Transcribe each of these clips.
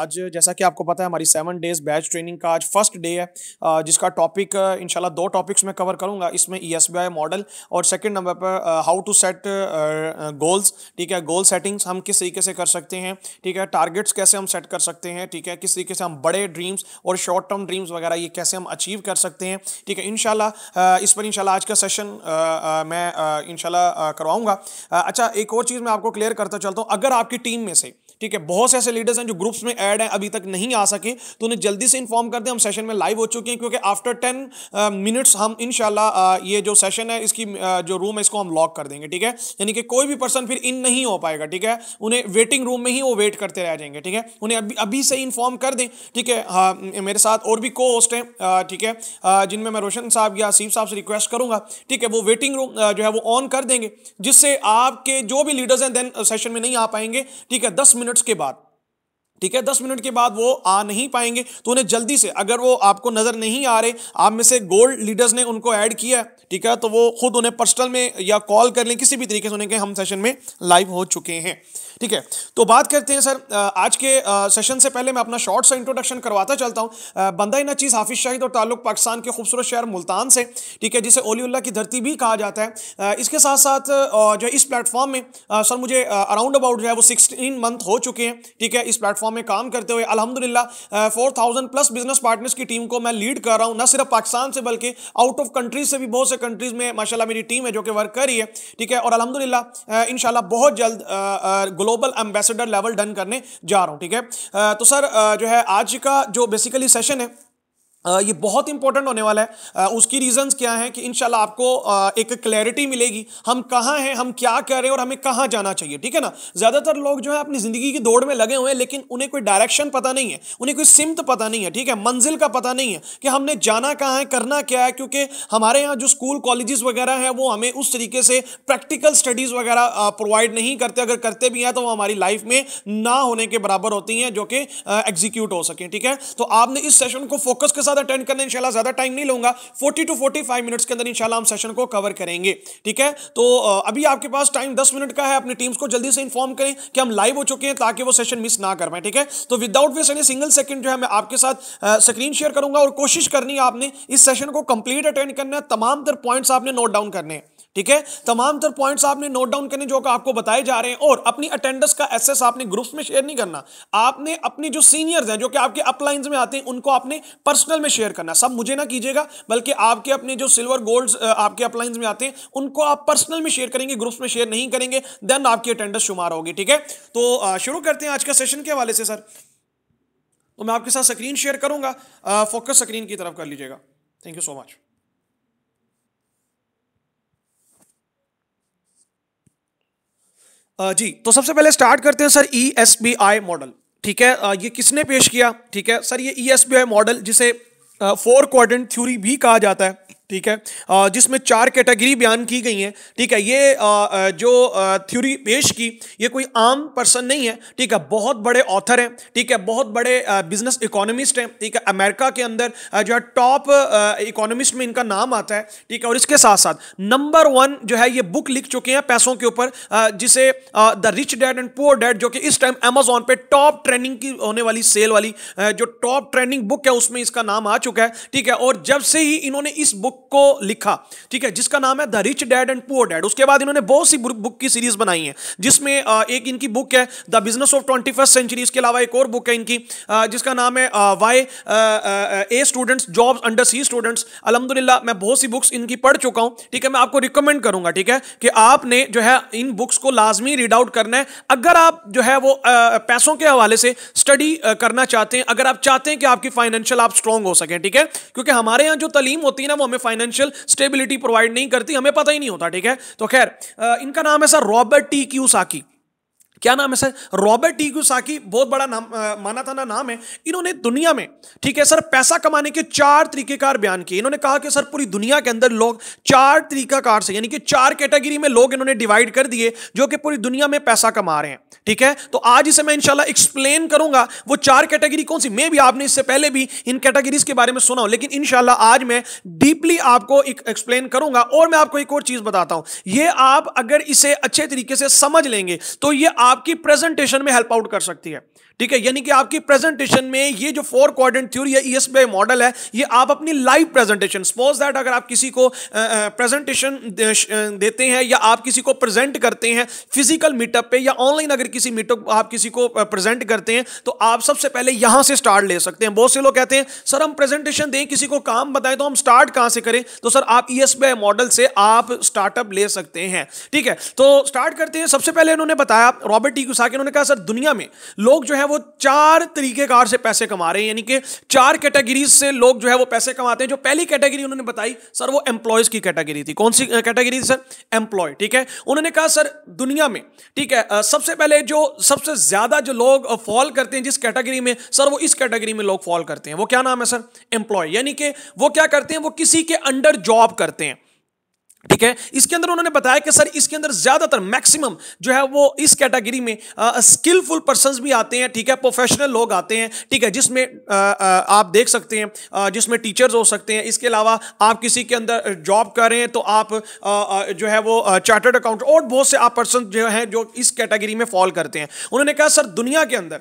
आज जैसा कि आपको पता है हमारी सेवन डेज बैच ट्रेनिंग का आज फर्स्ट डे है जिसका टॉपिक इंशाल्लाह दो टॉपिक्स में कवर करूंगा इसमें ई e मॉडल और सेकंड नंबर पर हाउ टू सेट गोल्स ठीक है गोल सेटिंग्स हम किस तरीके से कर सकते हैं ठीक है टारगेट्स कैसे हम सेट कर सकते हैं ठीक है किस तरीके से हम बड़े ड्रीम्स और शॉर्ट टर्म ड्रीम्स वगैरह ये कैसे हम अचीव कर सकते हैं ठीक है इन इस पर इन आज का सेशन मैं इनशाला करवाऊँगा अच्छा एक और चीज़ मैं आपको क्लियर करता चलता हूँ अगर आपकी टीम में से ठीक है बहुत से ऐसे लीडर्स हैं जो ग्रुप्स में ऐड हैं अभी तक नहीं आ सके तो उन्हें जल्दी से इन्फॉर्म कर दें हम सेशन में लाइव हो चुके हैं क्योंकि आफ्टर टेन मिनट्स हम इन ये जो सेशन है इसकी जो रूम है इसको हम लॉक कर देंगे ठीक है यानी कि कोई भी पर्सन फिर इन नहीं हो पाएगा ठीक है उन्हें वेटिंग रूम में ही वो वेट करते रह जाएंगे ठीक है उन्हें अभी अभी से इन्फॉर्म कर दें ठीक है हाँ, मेरे साथ और भी को होस्ट हैं ठीक है जिनमें मैं रोशन साहब या आसीफ साहब से रिक्वेस्ट करूंगा ठीक है वो वेटिंग रूम जो है वो ऑन कर देंगे जिससे आपके जो भी लीडर्स हैं देन सेशन में नहीं आ पाएंगे ठीक है दस मिनट मिनट्स के बाद ठीक है दस मिनट के बाद वो आ नहीं पाएंगे तो उन्हें जल्दी से अगर वो आपको नज़र नहीं आ रहे आप में से गोल्ड लीडर्स ने उनको ऐड किया है ठीक है तो वो खुद उन्हें पर्सनल में या कॉल कर लें किसी भी तरीके से उन्हें हम सेशन में लाइव हो चुके हैं ठीक है तो बात करते हैं सर आज के सेशन से पहले मैं अपना शॉर्ट सा इंट्रोडक्शन करवाता चलता हूँ बंदा इना चीज़ हाफिज़ शाहिद और ताल्लुक पाकिस्तान के खूबसूरत शहर मुल्तान से ठीक है जिसे ओलीउल्ला की धरती भी कहा जाता है इसके साथ साथ जो इस प्लेटफॉर्म में सर मुझे अराउंड अबाउट जो है वो सिक्सटीन मंथ हो चुके हैं ठीक है इस प्लेटफॉर्म में काम करते हुए अलहमदिल्ला four thousand plus business partners की टीम को मैं लीड कर रहा हूँ न सिर्फ पाकिस्तान से बल्कि आउट ऑफ कंट्रीज से भी बहुत से कंट्रीज़ में माशाला मेरी टीम है जो कि वर्क कर रही है ठीक है और अलहमदिल्ला इन बहुत जल्द ग्लोबल एम्बेसडर लेवल डन करने जा रहा हूँ ठीक है तो सर जो है आज का जो बेसिकली सेशन है ये बहुत इंपॉर्टेंट होने वाला है उसकी रीजंस क्या हैं कि इनशाला आपको एक क्लैरिटी मिलेगी हम कहाँ हैं हम क्या कर रहे हैं और हमें कहाँ जाना चाहिए ठीक है ना ज़्यादातर लोग जो है अपनी ज़िंदगी की दौड़ में लगे हुए हैं लेकिन उन्हें कोई डायरेक्शन पता नहीं है उन्हें कोई सिमत पता नहीं है ठीक है मंजिल का पता नहीं है कि हमने जाना कहाँ है करना क्या है क्योंकि हमारे यहाँ जो स्कूल कॉलेजेस वगैरह हैं वो हमें उस तरीके से प्रैक्टिकल स्टडीज़ वगैरह प्रोवाइड नहीं करते अगर करते भी हैं तो वो हमारी लाइफ में ना होने के बराबर होती हैं जो कि एग्जीक्यूट हो सकें ठीक है तो आपने इस सेशन को फोकस के साथ ज्यादा अटेंड करने इंशाल्लाह ज़्यादा टाइम नहीं लूंगा 40 टू 45 मिनट्स के अंदर इंशाल्लाह हम सेशन को कवर करेंगे ठीक है तो अभी आपके पास टाइम 10 मिनट का है अपनी टीम्स को जल्दी से इन्फॉर्म करें कि हम लाइव हो चुके हैं ताकि वो सेशन मिस ना कर पाए ठीक है तो without waste any single second जो है मैं आपके साथ स्क्रीन शेयर करूंगा और कोशिश करनी है आपने इस सेशन को कंप्लीट अटेंड करना है तमाम तर पॉइंट्स आपने नोट डाउन करने हैं ठीक है तमाम तर पॉइंट्स आपने नोट डाउन करने जो आपको बताए जा रहे हैं और अपनी अटेंडेंस का एसेस आपने ग्रुप्स में शेयर नहीं करना आपने अपनी जो सीनियर्स हैं जो कि आपके अपलाइंस में आते हैं उनको आपने पर्सनल में शेयर करना सब मुझे ना कीजिएगा बल्कि आपके अपने जो सिल्वर गोल्ड आपके अपलाइंस में आते हैं उनको आप पर्सनल में शेयर करेंगे ग्रुप्स में शेयर नहीं करेंगे देन आपकी अटेंडेंस शुमार होगी ठीक है तो शुरू करते हैं आज के सेशन के हवाले से सर तो मैं आपके साथ स्क्रीन शेयर करूंगा फोकस स्क्रीन की तरफ कर लीजिएगा थैंक यू सो मच जी तो सबसे पहले स्टार्ट करते हैं sir E S B I model ठीक है ये किसने पेश किया ठीक है सर ये E S B I model जिसे फोर क्वाड्रेंट थ्योरी भी कहा जाता है ठीक है जिसमें चार कैटेगरी बयान की गई हैं ठीक है ये जो थ्योरी पेश की ये कोई आम पर्सन नहीं है ठीक है बहुत बड़े ऑथर हैं ठीक है बहुत बड़े बिजनेस इकोनॉमिस्ट हैं ठीक है अमेरिका के अंदर जो है टॉप इकोनॉमिस्ट में इनका नाम आता है ठीक है और इसके साथ साथ नंबर वन जो है ये बुक लिख चुके हैं पैसों के ऊपर जिसे the rich dad and poor dad जो कि इस टाइम अमेजोन पे टॉप ट्रेंडिंग की होने वाली सेल वाली जो टॉप ट्रेंडिंग बुक है उसमें इसका नाम आ चुका है ठीक है और जब से ही इन्होंने इस बुक को लिखा ठीक है जिसका नाम है the rich dad and poor dad उसके बाद इन्होंने बहुत सी बुक की सीरीज बनाई है जिसमें एक इनकी बुक है the business of twenty first century इसके अलावा एक और बुक है इनकी जिसका नाम है why A students job under C students अलहमदुल्ला मैं बहुत सी बुक्स इनकी पढ़ चुका हूं ठीक है मैं आपको रिकमेंड करूंगा ठीक है कि आपने जो है इन बुक्स को लाजमी रीड आउट करना है अगर आप जो है वो पैसों के हवाले से स्टडी करना चाहते हैं अगर आप चाहते हैं कि आपकी फाइनेंशियल आप स्ट्रांग हो सके ठीक है क्योंकि हमारे यहाँ जो तलीम होती है ना वो हमें फाइनेंशियल स्टेबिलिटी प्रोवाइड नहीं करती हमें पता ही नहीं होता ठीक है तो खैर इनका नाम है सर रॉबर्ट टी क्यू साकी क्या नाम है सर रॉबर्ट डी गुसाकी बहुत बड़ा नाम माना था ना नाम है इन्होंने दुनिया में ठीक है सर पैसा कमाने के चार तरीकेकार बयान किए इन्होंने कहा कि सर पूरी दुनिया के अंदर लोग चार तरीकाकार से यानी कि चार कैटेगरी में लोग इन्होंने डिवाइड कर दिए जो कि पूरी दुनिया में पैसा कमा रहे हैं ठीक है तो आज इसे मैं इंशाल्लाह एक्सप्लेन करूंगा वो चार कैटेगरी कौन सी मे भी आपने इससे पहले भी इन कैटेगरीज के बारे में सुना हो लेकिन इनशाला आज मैं डीपली आपको एक्सप्लेन करूंगा और मैं आपको एक और चीज बताता हूं ये आप अगर इसे अच्छे तरीके से समझ लेंगे तो ये आप आपकी प्रेजेंटेशन में हेल्प आउट कर सकती है ठीक है यानी कि आपकी प्रेजेंटेशन में ये जो फोर क्वाड्रेंट थ्योरी है ईएसबीआई मॉडल है ये आप अपनी लाइव प्रेजेंटेशन सपोज दैट अगर आप किसी को प्रेजेंटेशन देते हैं या आप किसी को प्रेजेंट करते हैं फिजिकल मीटअप पे या ऑनलाइन अगर किसी मीटअप आप किसी को प्रेजेंट करते हैं तो आप सबसे पहले यहां से स्टार्ट ले सकते हैं बहुत से लोग कहते हैं सर हम प्रेजेंटेशन दें किसी को काम बताएं तो हम स्टार्ट कहां से करें तो सर आप ई e मॉडल से आप स्टार्टअप ले सकते हैं ठीक है तो स्टार्ट करते हैं सबसे पहले इन्होंने बताया रॉबर्ट टी के उन्होंने कहा सर दुनिया में लोग जो है है वो चार तरीकेकार से पैसे कमा रहे हैं यानी कि चार कैटेगरीज से लोग जो है वो पैसे कमाते हैं जो पहली कैटेगरी उन्होंने बताई सर वो एम्प्लॉयज की कैटेगरी थी कौन सी कैटेगरी सर एम्प्लॉय ठीक है उन्होंने कहा सर दुनिया में ठीक है सबसे पहले जो सबसे ज्यादा जो लोग फॉल करते हैं जिस कैटेगरी में सर वो इस कैटेगरी में लोग फॉल करते हैं वो क्या नाम है सर एम्प्लॉय यानी कि वो क्या करते हैं वो किसी के अंडर जॉब करते हैं ठीक है इसके अंदर उन्होंने बताया कि सर इसके अंदर ज्यादातर मैक्सिमम जो है वो इस कैटेगरी में स्किलफुल पर्सन भी आते हैं ठीक है प्रोफेशनल लोग आते हैं ठीक है जिसमें आप देख सकते हैं जिसमें टीचर्स हो सकते हैं इसके अलावा आप किसी के अंदर जॉब कर रहे हैं तो आप आ, जो है वो चार्टर्ड अकाउंट और बहुत से आप पर्सन जो हैं जो इस कैटेगरी में फॉल करते हैं उन्होंने कहा सर दुनिया के अंदर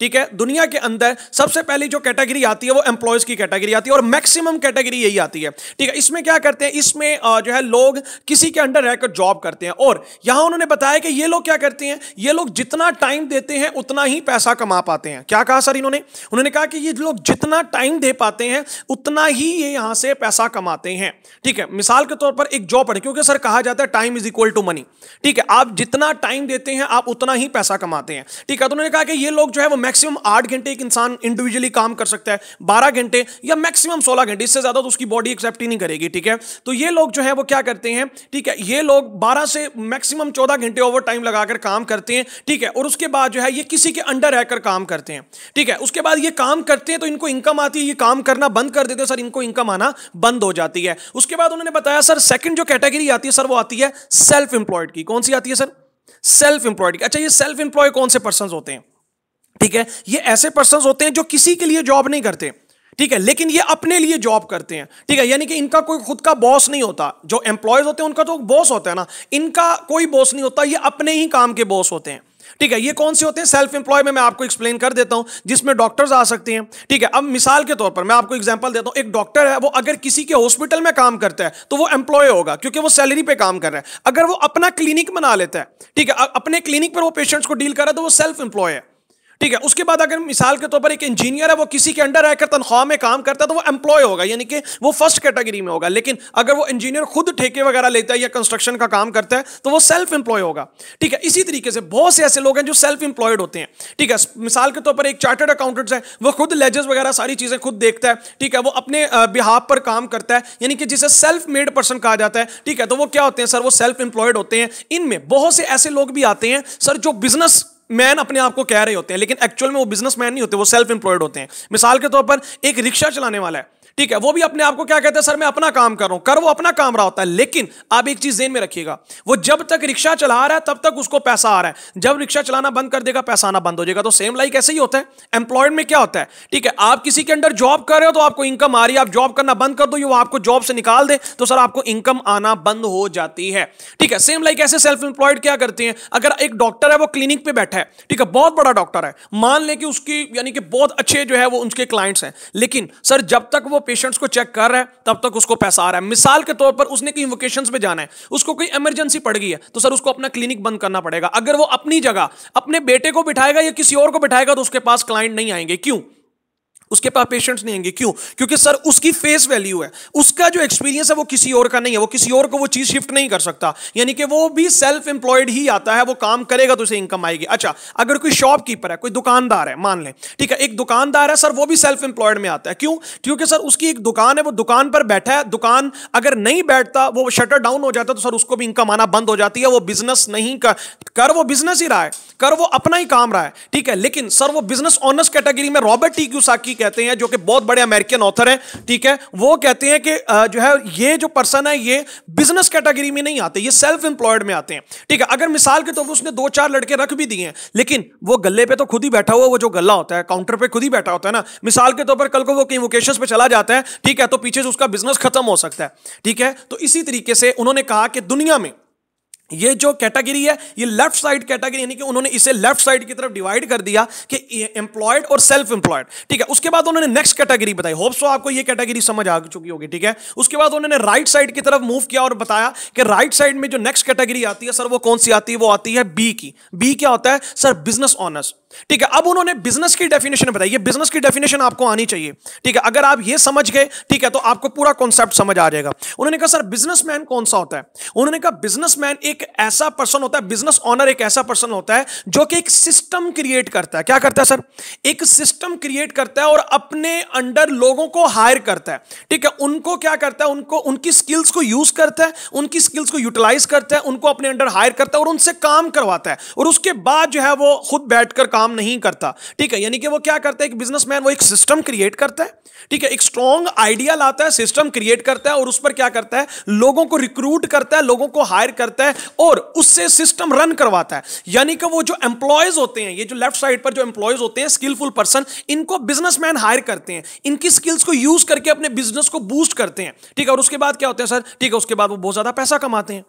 ठीक है दुनिया के अंदर सबसे पहली जो कैटेगरी आती है वो एम्प्लॉयज की कैटेगरी आती है और मैक्सिमम कैटेगरी यही आती है ठीक है इसमें क्या करते हैं इसमें जो है लोग किसी के अंडर रहकर जॉब करते हैं और यहां उन्होंने बताया कि ये लोग क्या करते हैं ये लोग जितना टाइम देते हैं उतना ही पैसा कमा पाते हैं क्या कहा सर इन्होंने उन्होंने कहा कि ये लोग जितना टाइम दे पाते हैं उतना ही ये यहां से पैसा कमाते हैं ठीक है मिसाल के तौर पर एक जॉब है क्योंकि सर कहा जाता है time is equal to money ठीक है आप जितना टाइम देते हैं आप उतना ही पैसा कमाते हैं ठीक है तो उन्होंने कहा कि ये लोग जो है वो मैक्सिमम आठ घंटे एक इंसान इंडिविजुअली काम कर सकता है बारह घंटे या मैक्सिमम सोलह घंटे इससे ज़्यादा तो उसकी बॉडी एक्सेप्ट ही नहीं करेगी ठीक है तो ये लोग जो है वो क्या करते हैं ठीक है ये लोग बारह से मैक्सिमम चौदह घंटे ओवर टाइम लगाकर काम करते हैं ठीक है और उसके बाद जो है ये किसी के अंडर रहकर काम करते हैं ठीक है उसके बाद ये काम करते हैं तो इनको इनकम आती है ये काम करना बंद कर देते हैं सर इनको इनकम आना बंद हो जाती है उसके बाद उन्होंने बताया सर सेकंड जो कैटेगरी आती है सर वो आती है सेल्फ एम्प्लॉयड की कौन सी आती है सर सेल्फ एम्प्लॉयड की अच्छा ये सेल्फ एम्प्लॉय कौन से पर्सन होते हैं ठीक है ये ऐसे पर्सन होते हैं जो किसी के लिए जॉब नहीं करते ठीक है लेकिन ये अपने लिए जॉब करते हैं ठीक है यानी कि इनका कोई खुद का बॉस नहीं होता जो एम्प्लॉयज होते हैं उनका तो बॉस होता है ना इनका कोई बॉस नहीं होता ये अपने ही काम के बॉस होते हैं ठीक है ये कौन से होते हैं सेल्फ एम्प्लॉय में मैं आपको एक्सप्लेन कर देता हूं जिसमें डॉक्टर्स आ सकते हैं ठीक है अब मिसाल के तौर पर मैं आपको एग्जांपल देता हूं एक डॉक्टर है वो अगर किसी के हॉस्पिटल में काम करता है तो वो एम्प्लॉय होगा क्योंकि वो सैलरी पे काम कर रहा है अगर वो अपना क्लिनिक बना लेता है ठीक है अपने क्लिनिक पर वो पेशेंट्स को डील कर रहा है तो वो सेल्फ एम्प्लॉय है ठीक है उसके बाद अगर मिसाल के तौर पर एक इंजीनियर है वो किसी के अंडर आकर तनख्वाह में काम करता है तो वो एम्प्लॉय होगा यानी कि वो फर्स्ट कैटेगरी में होगा लेकिन अगर वो इंजीनियर खुद ठेके वगैरह लेता है या कंस्ट्रक्शन का काम करता है तो वो सेल्फ एम्प्लॉय होगा ठीक है इसी तरीके से बहुत से ऐसे लोग हैं जो सेल्फ एम्प्लॉयड होते हैं ठीक है मिसाल के तौर पर एक चार्टर्ड अकाउंटेंट्स है वो खुद लेजर्स वगैरह सारी चीज़ें खुद देखता है ठीक है वो अपने बिहाब पर काम करता है यानी कि जिसे सेल्फ मेड पर्सन कहा जाता है ठीक है तो वो क्या होते हैं सर वो सेल्फ एम्प्लॉयड होते हैं इनमें बहुत से ऐसे लोग भी आते हैं सर जो बिजनेस मैन अपने आप को कह रहे होते हैं लेकिन एक्चुअल में वो बिजनेसमैन नहीं होते वो सेल्फ एम्प्लॉयड होते हैं मिसाल के तौर पर एक रिक्शा चलाने वाला है ठीक है वो भी अपने आप को क्या कहते हैं सर मैं अपना काम कर रहा हूं कर वो अपना काम रहा होता है लेकिन आप एक चीज जेन में रखिएगा वो जब तक रिक्शा चला रहा है तब तक उसको पैसा आ रहा है जब रिक्शा चलाना बंद कर देगा पैसा आना बंद हो जाएगा तो सेम लाइक ऐसे ही होता है एम्प्लॉयड में क्या होता है ठीक है आप किसी के अंडर जॉब कर रहे हो तो आपको इनकम आ रही है आप जॉब करना बंद कर दो वो आपको जॉब से निकाल दे तो सर आपको इनकम आना बंद हो जाती है ठीक है सेम लाइक ऐसे सेल्फ एम्प्लॉयड क्या करते हैं अगर एक डॉक्टर है वो क्लिनिक पे बैठा है ठीक है बहुत बड़ा डॉक्टर है मान ले कि उसकी यानी कि बहुत अच्छे जो है वो उनके क्लाइंट्स हैं लेकिन सर जब तक वो पेशेंट्स को चेक कर रहा है तब तक उसको पैसा आ रहा है मिसाल के तौर पर उसने कहीं वोकेशन पे जाना है उसको कोई इमरजेंसी पड़ गई है तो सर उसको अपना क्लिनिक बंद करना पड़ेगा अगर वो अपनी जगह अपने बेटे को बिठाएगा या किसी और को बिठाएगा तो उसके पास क्लाइंट नहीं आएंगे क्यों उसके पास पेशेंट्स नहीं आएंगे क्यों क्योंकि सर उसकी फेस वैल्यू है उसका जो एक्सपीरियंस है वो किसी और का नहीं है वो किसी और को वो चीज़ शिफ्ट नहीं कर सकता यानी कि वो भी सेल्फ एम्प्लॉयड ही आता है वो काम करेगा तो उसे इनकम आएगी अच्छा अगर कोई शॉपकीपर है कोई दुकानदार है मान लें ठीक है एक दुकानदार है सर वो भी सेल्फ एम्प्लॉयड में आता है क्यों क्योंकि सर उसकी एक दुकान है वो दुकान पर बैठा है दुकान अगर नहीं बैठता वो शटर डाउन हो जाता तो सर उसको भी इनकम आना बंद हो जाती है वो बिजनेस नहीं कर कर वो बिजनेस ही रहा है कर वो अपना ही काम रहा है ठीक है लेकिन सर वो बिजनेस ऑनर्स कैटेगरी में रॉबर्ट टी क्यूसाकी कहते हैं जो कि बहुत बड़े अमेरिकन ऑथर हैं ठीक है वो कहते हैं कि जो है ये जो पर्सन है ये बिजनेस कैटेगरी में नहीं आते ये सेल्फ एम्प्लॉयड में आते हैं ठीक है अगर मिसाल के तौर तो पर उसने दो चार लड़के रख भी दिए हैं लेकिन वो गले पे तो खुद ही बैठा हुआ वो जो गला होता है काउंटर पर खुद ही बैठा होता है ना मिसाल के तौर तो पर कल को वो कहीं वोकेशन पर चला जाता है ठीक है तो पीछे से उसका बिजनेस खत्म हो सकता है ठीक है तो इसी तरीके से उन्होंने कहा कि दुनिया में ये जो कैटेगरी है ये लेफ्ट साइड कैटेगरी यानी कि उन्होंने इसे लेफ्ट साइड की तरफ डिवाइड कर दिया कि एम्प्लॉयड और सेल्फ एम्प्लॉयड ठीक है उसके बाद उन्होंने नेक्स्ट कैटेगरी बताई होप्स सो आपको ये कैटेगरी समझ आ चुकी होगी ठीक है उसके बाद उन्होंने राइट साइड की तरफ मूव किया और बताया कि राइट साइड में जो नेक्स्ट कैटेगरी आती है सर वो कौन सी आती है वो आती है बी की बी क्या होता है सर बिजनेस ऑनर्स ठीक है अब उन्होंने बिजनेस की डेफिनेशन बताई ये बिजनेस की डेफिनेशन आपको आनी चाहिए ठीक है अगर आप ये समझ गए ठीक है तो आपको पूरा कॉन्सेप्ट समझ आ जाएगा उन्होंने कहा सर बिजनेसमैन कौन सा होता है उन्होंने कहा बिजनेसमैन एक ऐसा पर्सन होता है बिजनेस ऑनर एक ऐसा पर्सन होता है जो कि एक सिस्टम क्रिएट करता है क्या करता है सर एक सिस्टम क्रिएट करता है और अपने अंडर लोगों को हायर करता है ठीक है उनको क्या करता है उनको उनकी स्किल्स को यूज करता है उनकी स्किल्स को यूटिलाइज करता है उनको अपने अंडर हायर करता है और उनसे काम करवाता है और उसके बाद जो है वो खुद बैठकर काम काम नहीं करता ठीक है यानी कि वो क्या करता है एक बिजनेसमैन वो एक सिस्टम क्रिएट करता है ठीक है एक स्ट्रॉन्ग आइडिया लाता है सिस्टम क्रिएट करता है और उस पर क्या करता है लोगों को रिक्रूट करता है लोगों को हायर करता है और उससे सिस्टम रन करवाता है यानी कि वो जो एम्प्लॉयज होते हैं ये जो लेफ्ट साइड पर जो एम्प्लॉयज होते हैं स्किलफुल पर्सन इनको बिजनेसमैन हायर करते हैं इनकी स्किल्स को यूज करके अपने बिजनेस को बूस्ट करते हैं ठीक है और उसके बाद क्या होते हैं सर ठीक है उसके बाद वो बहुत ज्यादा पैसा कमाते हैं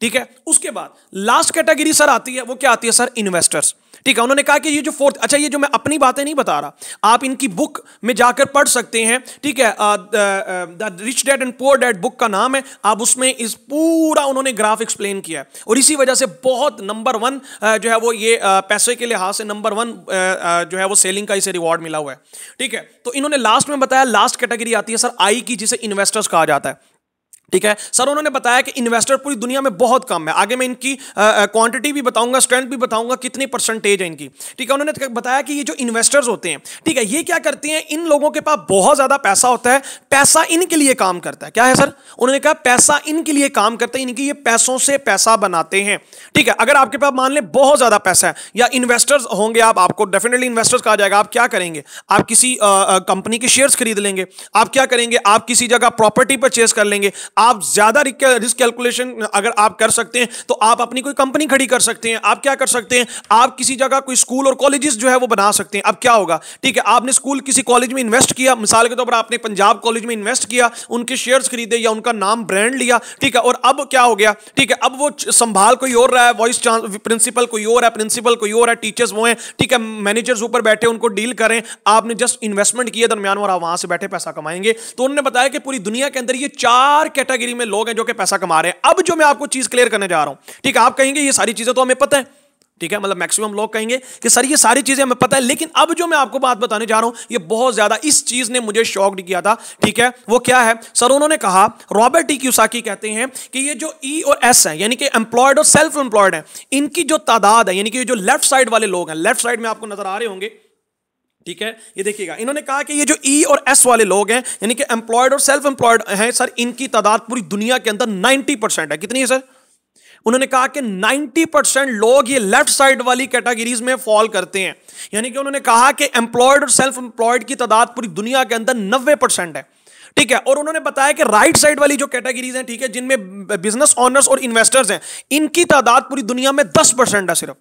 ठीक है उसके बाद लास्ट कैटेगरी सर आती है वो क्या आती है सर इन्वेस्टर्स ठीक है उन्होंने कहा कि ये जो फोर्थ अच्छा ये जो मैं अपनी बातें नहीं बता रहा आप इनकी बुक में जाकर पढ़ सकते हैं ठीक है the rich dad and poor dad book का नाम है आप उसमें इस पूरा उन्होंने ग्राफ एक्सप्लेन किया है और इसी वजह से बहुत नंबर वन जो है वो ये पैसे के लिहाज से नंबर वन जो है वो सेलिंग का इसे रिवॉर्ड मिला हुआ है ठीक है तो इन्होंने लास्ट में बताया लास्ट कैटेगरी आती है सर आई की जिसे इन्वेस्टर्स कहा जाता है ठीक है सर उन्होंने बताया कि इन्वेस्टर पूरी दुनिया में बहुत कम है आगे मैं इनकी क्वांटिटी भी बताऊंगा स्ट्रेंथ भी बताऊंगा कितनी परसेंटेज है इनकी ठीक है उन्होंने बताया कि ये जो इन्वेस्टर्स होते हैं ठीक है ये क्या करते हैं इन लोगों के पास बहुत ज़्यादा पैसा होता है पैसा इनके लिए काम करता है क्या है सर उन्होंने कहा पैसा इनके लिए काम करता है इनकी ये पैसों से पैसा बनाते हैं ठीक है अगर आपके पास मान लें बहुत ज़्यादा पैसा है या इन्वेस्टर्स होंगे आप आपको डेफिनेटली इन्वेस्टर्स कहा जाएगा आप क्या करेंगे आप किसी कंपनी के शेयर्स खरीद लेंगे आप क्या करेंगे आप किसी जगह प्रॉपर्टी परचेज कर लेंगे आप ज्यादा रिस्क कैलकुलेशन अगर आप कर सकते हैं तो आप अपनी कोई कंपनी खड़ी कर सकते हैं आप क्या कर सकते हैं आप किसी जगह कोई स्कूल और कॉलेजेस जो है वो बना सकते हैं अब क्या होगा ठीक है आपने स्कूल किसी कॉलेज में इन्वेस्ट किया मिसाल के तौर पर आपने पंजाब कॉलेज में इन्वेस्ट किया उनके शेयर्स खरीदे या उनका नाम ब्रांड लिया ठीक है और अब क्या हो गया ठीक है अब वो संभाल कोई और रहा है वॉइस प्रिंसिपल कोई और है प्रिंसिपल कोई और है टीचर्स वो हैं ठीक है मैनेजर्स ऊपर बैठे उनको डील करें आपने जस्ट इन्वेस्टमेंट किया दरमियान और आप वहां से बैठे पैसा कमाएंगे तो उन्होंने बताया कि पूरी दुनिया के अंदर ये चार कैटेगरी कैटेगरी में लोग हैं जो कि पैसा कमा रहे हैं अब जो मैं आपको चीज क्लियर करने जा रहा हूं ठीक है आप कहेंगे ये सारी चीजें तो हमें पता है ठीक है मतलब मैक्सिमम लोग कहेंगे कि सर ये सारी चीजें हमें पता है लेकिन अब जो मैं आपको बात बताने जा रहा हूं ये बहुत ज्यादा इस चीज ने मुझे शॉक किया था ठीक है वो क्या है सर उन्होंने कहा रॉबर्ट टी क्यूसाकी कहते हैं कि ये जो ई e और एस है यानी कि एम्प्लॉयड और सेल्फ एम्प्लॉयड है इनकी जो तादाद है यानी कि जो लेफ्ट साइड वाले लोग हैं लेफ्ट साइड में आपको नजर आ रहे होंगे ठीक है ये देखिएगा इन्होंने कहा कि ये जो ई e और एस वाले लोग हैं यानी कि एम्प्लॉयड और सेल्फ एम्प्लॉयड हैं सर इनकी तादाद पूरी दुनिया के अंदर 90 परसेंट है कितनी है सर उन्होंने कहा कि 90 परसेंट लोग ये लेफ्ट साइड वाली कैटेगरीज में फॉल करते हैं यानी कि उन्होंने कहा कि एम्प्लॉयड और सेल्फ एम्प्लॉयड की तादाद पूरी दुनिया के अंदर नब्बे परसेंट है ठीक है और उन्होंने बताया कि राइट साइड वाली जो कैटेगरीज हैं ठीक है जिनमें बिजनेस ऑनर्स और इन्वेस्टर्स हैं इनकी तादाद पूरी दुनिया में दस परसेंट है सिर्फ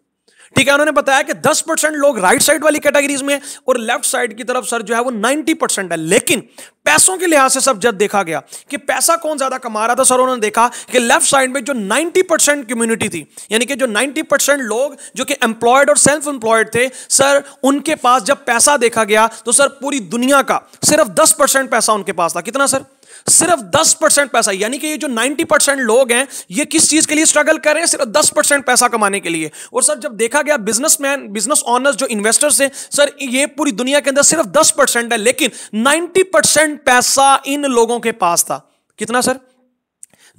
ठीक है उन्होंने बताया कि 10 परसेंट लोग राइट साइड वाली कैटेगरीज में और लेफ्ट साइड की तरफ सर जो है वो 90 परसेंट है लेकिन पैसों के लिहाज से सब जब देखा गया कि पैसा कौन ज्यादा कमा रहा था सर उन्होंने देखा कि लेफ्ट साइड में जो 90 परसेंट कम्युनिटी थी यानी कि जो 90 परसेंट लोग जो कि एम्प्लॉयड और सेल्फ एम्प्लॉयड थे सर उनके पास जब पैसा देखा गया तो सर पूरी दुनिया का सिर्फ दस परसेंट पैसा उनके पास था कितना सर सिर्फ दस परसेंट पैसा यानी कि ये जो 90 परसेंट लोग हैं ये किस चीज के लिए स्ट्रगल कर रहे हैं सिर्फ दस परसेंट पैसा कमाने के लिए और सर जब देखा गया बिजनेसमैन बिजनेस ऑनर्स जो इन्वेस्टर्स हैं सर ये पूरी दुनिया के अंदर सिर्फ दस परसेंट है लेकिन नाइन्टी परसेंट पैसा इन लोगों के पास था कितना सर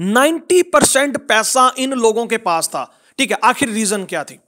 90 परसेंट पैसा इन लोगों के पास था ठीक है आखिर रीजन क्या थी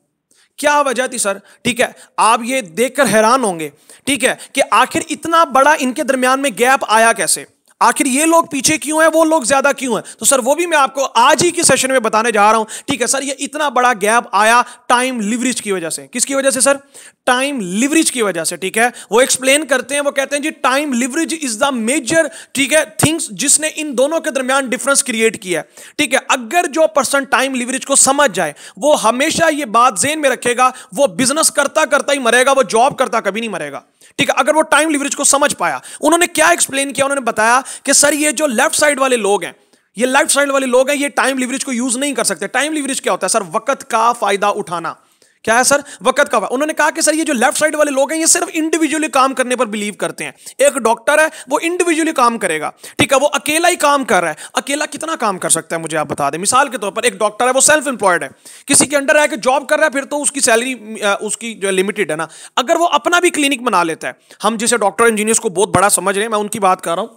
क्या वजह थी सर ठीक है आप ये देखकर हैरान होंगे ठीक है कि आखिर इतना बड़ा इनके दरमियान में गैप आया कैसे आखिर ये लोग पीछे क्यों हैं वो लोग ज्यादा क्यों हैं तो सर वो भी मैं आपको आज ही के सेशन में बताने जा रहा हूं ठीक है सर ये इतना बड़ा गैप आया टाइम लिवरेज की वजह से किसकी वजह से सर टाइम लिवरेज की वजह से ठीक है वो एक्सप्लेन करते हैं वो कहते हैं जी time leverage is the major ठीक है थिंग्स जिसने इन दोनों के दरमियान डिफरेंस क्रिएट किया है ठीक है अगर जो पर्सन टाइम लिवरेज को समझ जाए वो हमेशा ये बात जेन में रखेगा वो बिजनेस करता करता ही मरेगा वो जॉब करता कभी नहीं मरेगा ठीक है अगर वो टाइम लिवरेज को समझ पाया उन्होंने क्या एक्सप्लेन किया उन्होंने बताया कि सर ये जो लेफ्ट साइड वाले लोग हैं ये लेफ्ट साइड वाले लोग हैं ये टाइम लिवरेज को यूज नहीं कर सकते टाइम लिवरेज क्या होता है सर वक्त का फायदा उठाना क्या है सर वक्त का उन्होंने कहा कि सर ये जो लेफ्ट साइड वाले लोग हैं ये सिर्फ इंडिविजुअली काम करने पर बिलीव करते हैं एक डॉक्टर है वो इंडिविजुअली काम करेगा ठीक है वो अकेला ही काम कर रहा है अकेला कितना काम कर सकता है मुझे आप बता दें मिसाल के तौर पर एक डॉक्टर है वो सेल्फ एम्प्लॉयड है किसी के अंडर आके जॉब कर रहा है फिर तो उसकी सैलरी उसकी जो लिमिटेड है ना अगर वो अपना भी क्लिनिक बना लेता है हम जिसे डॉक्टर इंजीनियर्स को बहुत बड़ा समझ रहे हैं मैं उनकी बात कर रहा हूं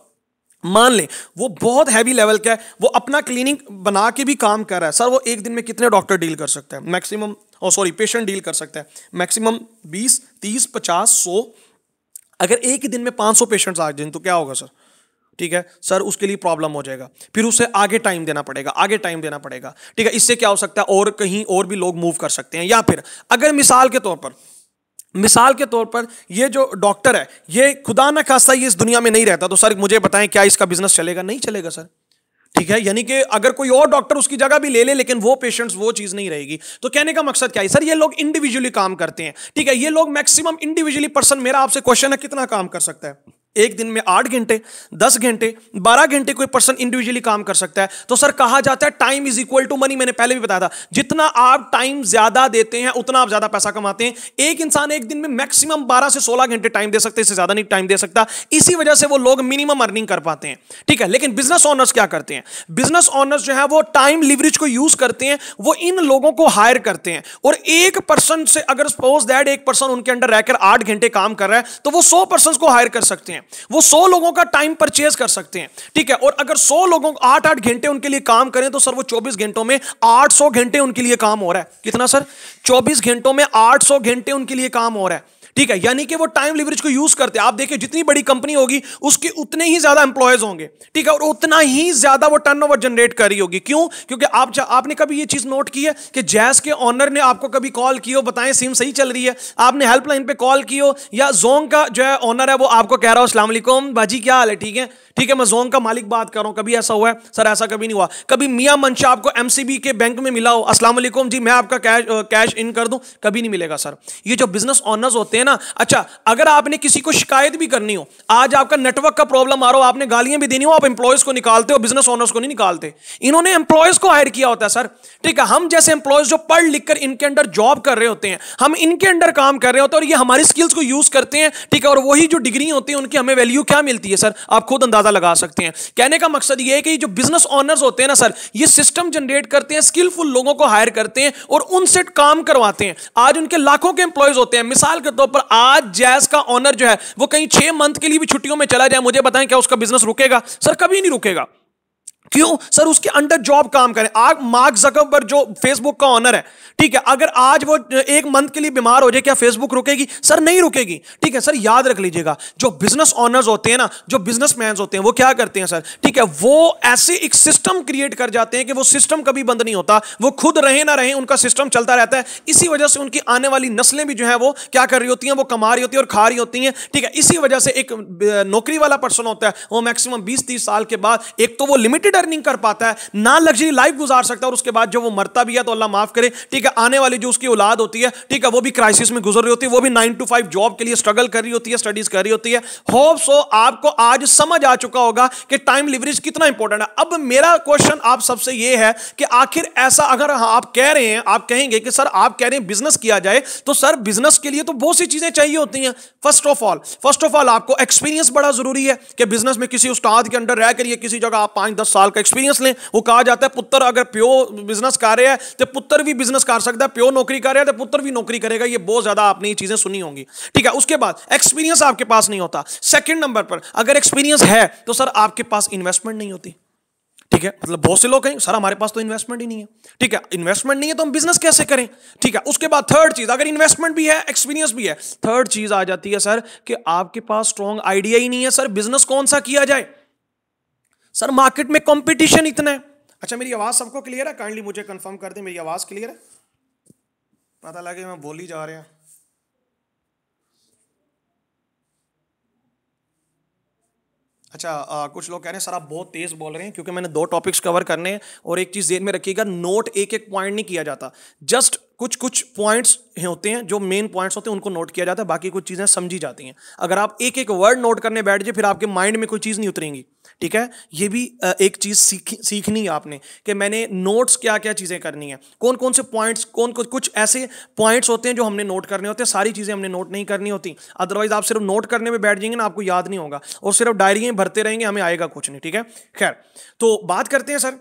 मान ले वो बहुत हैवी लेवल का है वो अपना क्लिनिक बना के भी काम कर रहा है सर वो एक दिन में कितने डॉक्टर डील कर सकता है मैक्सिमम और सॉरी पेशेंट डील कर सकता है मैक्सिमम बीस तीस पचास सौ अगर एक ही दिन में पाँच सौ पेशेंट्स आ जाए तो क्या होगा सर ठीक है सर उसके लिए प्रॉब्लम हो जाएगा फिर उसे आगे टाइम देना पड़ेगा आगे टाइम देना पड़ेगा ठीक है इससे क्या हो सकता है और कहीं और भी लोग मूव कर सकते हैं या फिर अगर मिसाल के तौर पर मिसाल के तौर पर ये जो डॉक्टर है ये खुदा ना खासा ये इस दुनिया में नहीं रहता तो सर मुझे बताएं क्या इसका बिजनेस चलेगा नहीं चलेगा सर ठीक है यानी कि अगर कोई और डॉक्टर उसकी जगह भी ले ले लेकिन वो पेशेंट्स वो चीज़ नहीं रहेगी तो कहने का मकसद क्या है सर ये लोग इंडिविजुअली काम करते हैं ठीक है ये लोग मैक्सिमम इंडिविजुअली पर्सन मेरा आपसे क्वेश्चन है कितना काम कर सकता है एक दिन में आठ घंटे दस घंटे बारह घंटे कोई पर्सन इंडिविजुअली काम कर सकता है तो सर कहा जाता है time is equal to money मैंने पहले भी बताया था जितना आप टाइम ज्यादा देते हैं उतना आप ज्यादा पैसा कमाते हैं एक इंसान एक दिन में मैक्सिमम बारह से सोलह घंटे टाइम दे सकते हैं इससे ज्यादा नहीं टाइम दे सकता इसी वजह से वो लोग मिनिमम अर्निंग कर पाते हैं ठीक है लेकिन बिजनेस ऑनर्स क्या करते हैं बिजनेस ऑनर्स जो है वो टाइम लिवरेज को यूज करते हैं वो इन लोगों को हायर करते हैं और एक पर्सन से अगर सपोज दैट एक पर्सन उनके अंडर रहकर आठ घंटे काम कर रहा है तो वो सौ पर्सन को हायर कर सकते हैं वो सौ लोगों का टाइम परचेज कर सकते हैं ठीक है और अगर सौ लोगों को आठ आठ घंटे उनके लिए काम करें तो सर वो चौबीस घंटों में आठ घंटे उनके लिए काम हो रहा है कितना सर चौबीस घंटों में आठ घंटे उनके लिए काम हो रहा है ठीक है यानी कि वो टाइम लिवरेज को यूज करते हैं आप देखिए जितनी बड़ी कंपनी होगी उसके उतने ही ज्यादा एम्प्लॉयज होंगे ठीक है और उतना ही ज्यादा वो ओवर जनरेट कर रही होगी क्यों क्योंकि आप आपने कभी ये चीज नोट की है कि जैस के ऑनर ने आपको कभी कॉल की हो बताएं सिम सही चल रही है आपने हेल्पलाइन पे कॉल की हो या जोंग का जो है ऑनर है वो आपको कह रहा हो असला भाजी क्या हाल है ठीक है ठीक है मैं जोन का मालिक बात कर रहा हूं कभी ऐसा हुआ है सर ऐसा कभी नहीं हुआ कभी मियां मंशा आपको एमसीबी के बैंक में मिला हो वालेकुम जी मैं आपका कैश कैश इन कर दूं कभी नहीं मिलेगा सर ये जो बिजनेस ऑनर्स होते हैं ना अच्छा अगर आपने किसी को शिकायत भी करनी हो आज आपका नेटवर्क का प्रॉब्लम आ रहा हो आपने गालियां भी देनी हो आप एम्प्लॉयज को निकालते हो बिजनेस ऑनर्स को नहीं निकालते इन्होंने एम्प्लॉयज को हायर किया होता है सर ठीक है हम जैसे एम्प्लॉयज जो पढ़ लिख कर इनके अंडर जॉब कर रहे होते हैं हम इनके अंडर काम कर रहे होते हैं और ये हमारी स्किल्स को यूज करते हैं ठीक है और वही जो डिग्री होती है उनकी हमें वैल्यू क्या मिलती है सर आप खुद अंदाजा अंदाजा लगा सकते हैं कहने का मकसद ये है कि जो बिजनेस ऑनर्स होते हैं ना सर ये सिस्टम जनरेट करते हैं स्किलफुल लोगों को हायर करते हैं और उनसे काम करवाते हैं आज उनके लाखों के एम्प्लॉयज होते हैं मिसाल के तौर पर आज जैज का ऑनर जो है वो कहीं छह मंथ के लिए भी छुट्टियों में चला जाए मुझे बताएं क्या उसका बिजनेस रुकेगा सर कभी नहीं रुकेगा क्यों सर उसके अंडर जॉब काम करें आज मार्क पर जो फेसबुक का ऑनर है ठीक है अगर आज वो एक मंथ के लिए बीमार हो जाए क्या फेसबुक रुकेगी सर नहीं रुकेगी ठीक है सर याद रख लीजिएगा जो बिजनेस ऑनर्स होते हैं ना जो मैन होते हैं वो क्या करते हैं सर ठीक है वो ऐसे एक सिस्टम क्रिएट कर जाते हैं कि वो सिस्टम कभी बंद नहीं होता वो खुद रहे ना रहे उनका सिस्टम चलता रहता है इसी वजह से उनकी आने वाली नस्लें भी जो है वो क्या कर रही होती हैं वो कमा रही होती है और खा रही होती हैं ठीक है इसी वजह से एक नौकरी वाला पर्सन होता है वो मैक्सिमम बीस तीस साल के बाद एक तो वो लिमिटेड स्टैंडर्ड अर्निंग कर पाता है ना लग्जरी लाइफ गुजार सकता है और उसके बाद जो वो मरता भी है तो अल्लाह माफ करे ठीक है आने वाली जो उसकी औलाद होती है ठीक है वो भी क्राइसिस में गुजर रही होती है वो भी नाइन टू फाइव जॉब के लिए स्ट्रगल कर रही होती है स्टडीज कर रही होती है होप सो आपको आज समझ आ चुका होगा कि टाइम लिवरेज कितना इंपॉर्टेंट है अब मेरा क्वेश्चन आप सबसे यह है कि आखिर ऐसा अगर हाँ, आप कह रहे हैं आप कहेंगे कि सर आप कह रहे हैं बिजनेस किया जाए तो सर बिजनेस के लिए तो बहुत सी चीजें चाहिए होती हैं first of all first of all आपको एक्सपीरियंस बड़ा जरूरी है कि बिजनेस में किसी उस्ताद के अंडर रह करिए किसी जगह आप पांच दस साल साल का एक्सपीरियंस लें वो कहा जाता है पुत्र अगर प्यो बिजनेस कर रहा है तो पुत्र भी बिजनेस कर सकता है प्यो नौकरी कर रहा है तो पुत्र भी नौकरी करेगा ये बहुत ज्यादा आपने ये चीजें सुनी होंगी ठीक है उसके बाद एक्सपीरियंस आपके पास नहीं होता सेकेंड नंबर पर अगर एक्सपीरियंस है तो सर आपके पास इन्वेस्टमेंट नहीं होती ठीक है मतलब बहुत से लोग कहें सर हमारे पास तो इन्वेस्टमेंट ही नहीं है ठीक है इन्वेस्टमेंट नहीं है तो हम बिजनेस कैसे करें ठीक है उसके बाद थर्ड चीज अगर इन्वेस्टमेंट भी है एक्सपीरियंस भी है थर्ड चीज आ जाती है सर कि आपके पास स्ट्रॉन्ग आइडिया ही नहीं है सर बिजनेस कौन सा किया जाए सर मार्केट में कंपटीशन इतना है अच्छा मेरी आवाज़ सबको क्लियर है काइंडली मुझे कंफर्म कर दे मेरी आवाज़ क्लियर है पता लगे मैं बोली जा रहे हैं अच्छा आ, कुछ लोग कह रहे हैं सर आप बहुत तेज़ बोल रहे हैं क्योंकि मैंने दो टॉपिक्स कवर करने हैं और एक चीज़ देर में रखिएगा नोट एक एक पॉइंट नहीं किया जाता जस्ट कुछ कुछ पॉइंट्स होते हैं जो मेन पॉइंट्स होते हैं उनको नोट किया जाता है बाकी कुछ चीज़ें समझी जाती हैं अगर आप एक एक वर्ड नोट करने बैठ जाए फिर आपके माइंड में कोई चीज़ नहीं उतरेंगी ठीक है ये भी एक चीज़ सीख सीखनी है आपने कि मैंने नोट्स क्या क्या चीज़ें करनी है कौन कौन से पॉइंट्स कौन कौन कुछ ऐसे पॉइंट्स होते हैं जो हमने नोट करने होते हैं सारी चीज़ें हमने नोट नहीं करनी होती अदरवाइज आप सिर्फ नोट करने में बैठ जाएंगे ना आपको याद नहीं होगा और सिर्फ डायरी भरते रहेंगे हमें आएगा कुछ नहीं ठीक है खैर तो बात करते हैं सर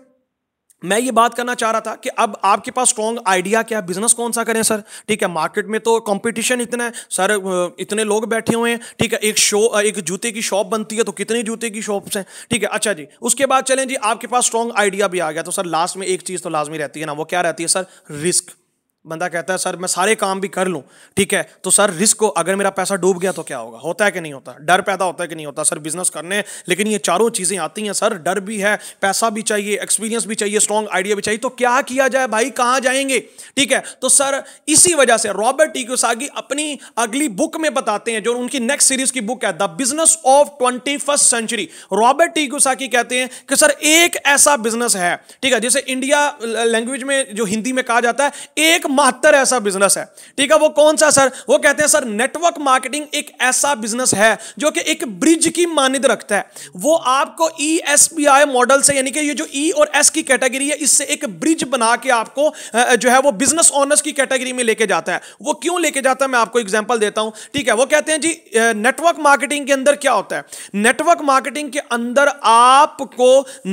मैं ये बात करना चाह रहा था कि अब आपके पास स्ट्रॉन्ग आइडिया क्या है बिजनेस कौन सा करें सर ठीक है मार्केट में तो कंपटीशन इतना है सर इतने लोग बैठे हुए हैं ठीक है एक शो एक जूते की शॉप बनती है तो कितने जूते की शॉप्स हैं ठीक है अच्छा जी उसके बाद चलें जी आपके पास स्ट्रॉन्ग आइडिया भी आ गया तो सर लास्ट में एक चीज़ तो लाजमी रहती है ना वो क्या रहती है सर रिस्क बंदा कहता है सर मैं सारे काम भी कर लूँ ठीक है तो सर रिस्क को अगर मेरा पैसा डूब गया तो क्या होगा होता है कि नहीं होता डर पैदा होता है कि नहीं होता सर बिजनेस करने लेकिन ये चारों चीज़ें आती हैं सर डर भी है पैसा भी चाहिए एक्सपीरियंस भी चाहिए स्ट्रॉन्ग आइडिया भी चाहिए तो क्या किया जाए भाई कहाँ जाएंगे ठीक है तो सर इसी वजह से रॉबर्ट टीक्यूसागी अपनी अगली बुक में बताते हैं जो उनकी नेक्स्ट सीरीज की बुक है the business of twenty century Robert T Kiyosaki कहते हैं कि सर एक ऐसा बिजनेस है ठीक है जैसे इंडिया लैंग्वेज में जो हिंदी में कहा जाता है एक मात्र ऐसा बिजनेस है ठीक है वो कौन सा सर वो कहते हैं सर नेटवर्क मार्केटिंग एक ऐसा बिजनेस है जो कि एक ब्रिज की मानित रखता है वो आपको E S B I model से यानी कि ये जो ई e और एस की कैटेगरी है इससे एक ब्रिज बना के आपको जो है वो बिजनेस ऑनर्स की कैटेगरी में लेके जाता है वो क्यों लेके जाता है मैं आपको एग्जाम्पल देता हूं ठीक है वो कहते हैं जी नेटवर्क मार्केटिंग के अंदर क्या होता है नेटवर्क मार्केटिंग के अंदर आपको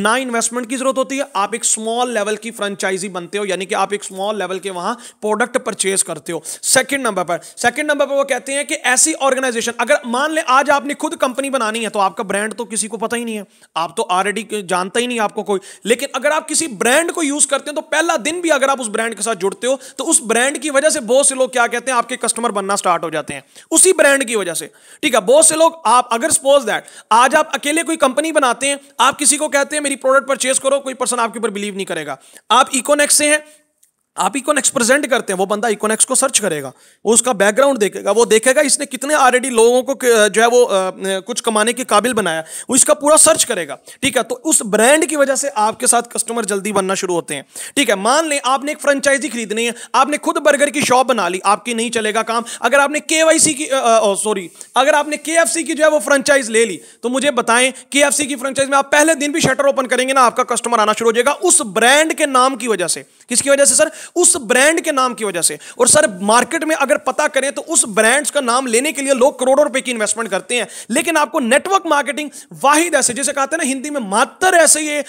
ना इन्वेस्टमेंट की जरूरत होती है आप एक स्मॉल लेवल की फ्रेंचाइजी बनते हो यानी कि आप एक स्मॉल लेवल के वहां प्रोडक्ट परचेज करते हो सेकंड नंबर पर सेकंड नंबर पर वो कहते हैं कि ऐसी ऑर्गेनाइजेशन अगर मान ले आज आपने खुद कंपनी बनानी है तो आपका ब्रांड तो किसी को पता ही नहीं है आप तो ऑलरेडी जानता ही नहीं आपको कोई लेकिन अगर आप किसी ब्रांड को यूज करते हो तो पहला दिन भी अगर आप उस ब्रांड के साथ जुड़ते हो तो उस ब्रांड की वजह से बहुत से लोग क्या कहते हैं आपके कस्टमर बनना स्टार्ट हो जाते हैं उसी ब्रांड की वजह से ठीक है बहुत से लोग आप अगर सपोज दैट आज आप अकेले कोई कंपनी बनाते हैं आप किसी को कहते हैं मेरी प्रोडक्ट परचेज करो कोई पर्सन आपके ऊपर बिलीव नहीं करेगा आप इकोनेक्स से हैं आप इकोनेक्स प्रेजेंट करते हैं वो बंदा इकोनेक्स को सर्च करेगा वो उसका बैकग्राउंड देखेगा वो देखेगा इसने कितने ऑलरेडी लोगों को जो है वो आ, कुछ कमाने के काबिल बनाया वो इसका पूरा सर्च करेगा ठीक है तो उस ब्रांड की वजह से आपके साथ कस्टमर जल्दी बनना शुरू होते हैं ठीक है मान लें आपने एक फ्रेंचाइजी खरीदनी है आपने खुद बर्गर की शॉप बना ली आपकी नहीं चलेगा काम अगर आपने के की सॉरी अगर आपने के की जो है वो फ्रेंचाइज ले ली तो मुझे बताएं के की फ्रेंचाइज में आप पहले दिन भी शटर ओपन करेंगे ना आपका कस्टमर आना शुरू हो जाएगा उस ब्रांड के नाम की वजह से किसकी वजह से सर उस ब्रांड के नाम की वजह से और सर मार्केट में अगर पता करें तो उस ब्रांड्स का नाम लेने के लिए लोग करोड़ों रुपए की इन्वेस्टमेंट करते हैं लेकिन आपको नेटवर्क मार्केटिंग वाहिद ऐसे जैसे कहते हैं ना हिंदी में मात्र ऐसे ये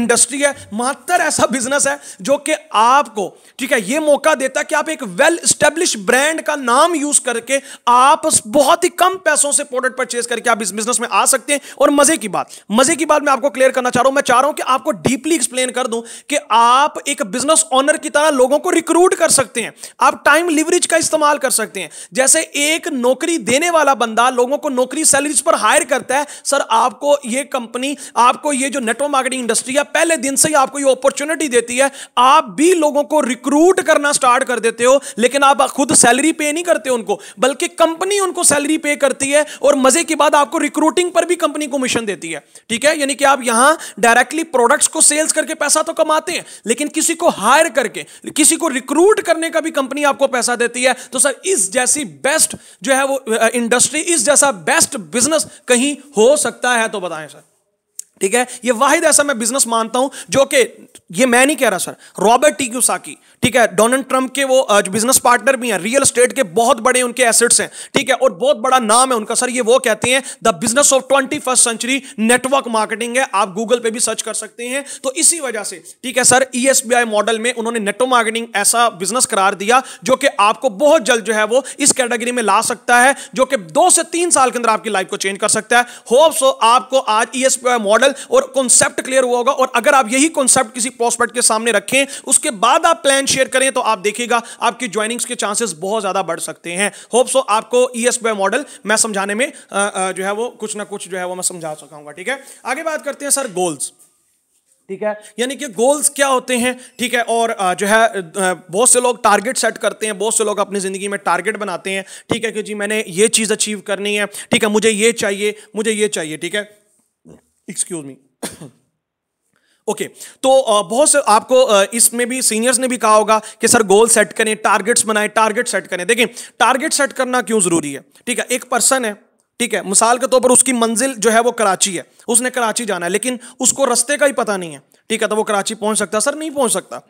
इंडस्ट्री है मात्र ऐसा बिजनेस है जो कि आपको ठीक है ये मौका देता है कि आप एक वेल स्टेब्लिश ब्रांड का नाम यूज करके आप बहुत ही कम पैसों से प्रोडक्ट परचेज करके आप इस बिजनेस में आ सकते हैं और मजे की बात मजे की बात मैं आपको क्लियर करना चाह रहा हूं मैं चाह रहा हूं कि आपको डीपली एक्सप्लेन कर दूं कि आप एक बिजनेस ओनर की तरह लोगों को रिक्रूट कर सकते हैं आप टाइम लिवरेज का इस्तेमाल कर सकते हैं जैसे एक नौकरी देने वाला बंदा लोगों को नौकरी सैलरीज पर हायर करता है सर आपको ये कंपनी आपको ये जो नेटवर्क मार्केटिंग इंडस्ट्री है पहले दिन से ही आपको ये अपॉर्चुनिटी देती है आप भी लोगों को रिक्रूट करना स्टार्ट कर देते हो लेकिन आप खुद सैलरी पे नहीं करते उनको बल्कि कंपनी उनको सैलरी पे करती है और मजे के बाद आपको रिक्रूटिंग पर भी कंपनी को मिशन देती है ठीक है यानी कि आप यहां डायरेक्टली प्रोडक्ट्स को सेल्स करके पैसा तो कमाते हैं लेकिन किसी को हायर करके किसी को रिक्रूट करने का भी कंपनी आपको पैसा देती है तो सर इस जैसी बेस्ट जो है वो इंडस्ट्री इस जैसा बेस्ट बिजनेस कहीं हो सकता है तो बताएं सर ठीक है ये वाहिद ऐसा मैं बिजनेस मानता हूं जो कि ये मैं नहीं कह रहा सर रॉबर्ट टी क्यूसाकी ठीक है डोनाल्ड ट्रंप के वो जो बिजनेस पार्टनर भी हैं रियल स्टेट के बहुत बड़े उनके एसेट्स हैं ठीक है और बहुत बड़ा नाम है उनका सर ये वो कहते हैं the business of twenty first century network marketing है आप गूगल पे भी सर्च कर सकते हैं तो इसी वजह से ठीक है सर ई मॉडल में उन्होंने नेटवर्क मार्केटिंग ऐसा बिजनेस करार दिया जो कि आपको बहुत जल्द जो है वो इस कैटेगरी में ला सकता है जो कि दो से तीन साल के अंदर आपकी लाइफ को चेंज कर सकता है होप सो आपको आज ई e मॉडल मॉडल और कॉन्सेप्ट क्लियर हुआ होगा और अगर आप यही कॉन्सेप्ट किसी प्रोस्पेक्ट के सामने रखें उसके बाद आप प्लान शेयर करें तो आप देखिएगा आपकी ज्वाइनिंग्स के चांसेस बहुत ज्यादा बढ़ सकते हैं होप सो आपको ई एस मॉडल मैं समझाने में आ, आ, जो है वो कुछ ना कुछ जो है वो मैं समझा सकाऊंगा ठीक है आगे बात करते हैं सर गोल्स ठीक है यानी कि गोल्स क्या होते हैं ठीक है और जो है बहुत से लोग टारगेट सेट करते हैं बहुत से लोग अपनी ज़िंदगी में टारगेट बनाते हैं ठीक है कि जी मैंने ये चीज़ अचीव करनी है ठीक है मुझे ये चाहिए मुझे ये चाहिए ठीक है एक्सक्यूज मी ओके okay, तो बहुत से आपको इसमें भी सीनियर्स ने भी कहा होगा कि सर गोल सेट करें टारगेट्स बनाएं टारगेट सेट करें देखें टारगेट सेट करना क्यों जरूरी है ठीक है एक पर्सन है ठीक है मिसाल के तौर पर उसकी मंजिल जो है वो कराची है उसने कराची जाना है लेकिन उसको रास्ते का ही पता नहीं है ठीक है तो वो कराची पहुंच सकता सर नहीं पहुंच सकता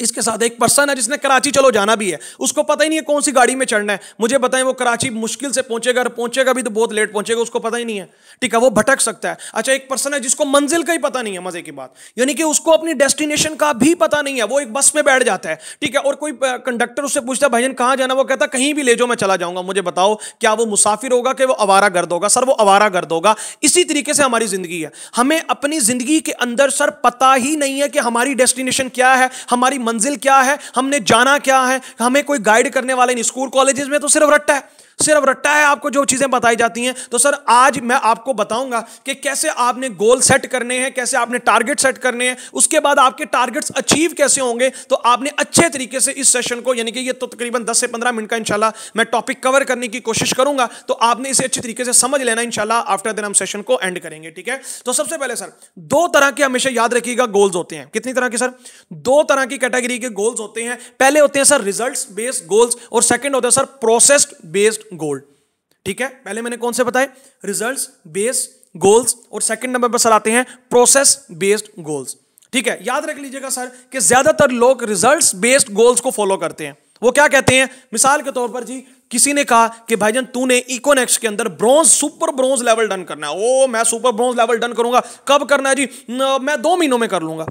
इसके साथ एक पर्सन है जिसने कराची चलो जाना भी है उसको पता ही नहीं है कौन सी गाड़ी में चढ़ना है मुझे बताएं वो कराची मुश्किल से पहुंचेगा और पहुंचेगा भी तो बहुत लेट पहुंचेगा उसको पता ही नहीं है ठीक है वो भटक सकता है अच्छा एक पर्सन है जिसको मंजिल का ही पता नहीं है मजे की बात यानी कि उसको अपनी डेस्टिनेशन का भी पता नहीं है वो एक बस में बैठ जाता है ठीक है और कोई कंडक्टर उससे पूछता है भाईजन कहां जाना वो कहता कहीं भी ले जाओ मैं चला जाऊंगा मुझे बताओ क्या वो मुसाफिर होगा कि वो आवारा गर्द होगा सर वो आवारा गर्द होगा इसी तरीके से हमारी जिंदगी है हमें अपनी जिंदगी के अंदर सर पता ही नहीं है कि हमारी डेस्टिनेशन क्या है हमारी मंजिल क्या है हमने जाना क्या है हमें कोई गाइड करने वाले नहीं स्कूल कॉलेजेस में तो सिर्फ रट्टा है सिर्फ रट्टा है आपको जो चीज़ें बताई जाती हैं तो सर आज मैं आपको बताऊंगा कि कैसे आपने गोल सेट करने हैं कैसे आपने टारगेट सेट करने हैं उसके बाद आपके टारगेट्स अचीव कैसे होंगे तो आपने अच्छे तरीके से इस सेशन को यानी कि ये तो तकरीबन दस से पंद्रह मिनट का इनशाला मैं टॉपिक कवर करने की कोशिश करूंगा तो आपने इसे अच्छे तरीके से समझ लेना इनशाला आफ्टर दिन हम सेशन को एंड करेंगे ठीक है तो सबसे पहले सर दो तरह के हमेशा याद रखिएगा गोल्स होते हैं कितनी तरह के सर दो तरह की कैटेगरी के गोल्स होते हैं पहले होते हैं सर रिजल्ट बेस्ड गोल्स और सेकेंड होते हैं सर प्रोसेस्ड बेस्ड गोल्ड ठीक है पहले मैंने कौन से बताए रिजल्ट बेस्ड गोल्स और सेकंड नंबर पर सर आते हैं प्रोसेस बेस्ड गोल्स ठीक है याद रख लीजिएगा सर कि ज्यादातर लोग रिजल्ट्स बेस्ड गोल्स को फॉलो करते हैं वो क्या कहते हैं मिसाल के तौर पर जी किसी ने कहा कि भाईजन तूने इकोनेक्स के अंदर bronze super bronze level done करना है ओ मैं सुपर ब्रॉन्ज लेवल डन करूंगा कब करना है जी न, मैं दो महीनों में कर लूंगा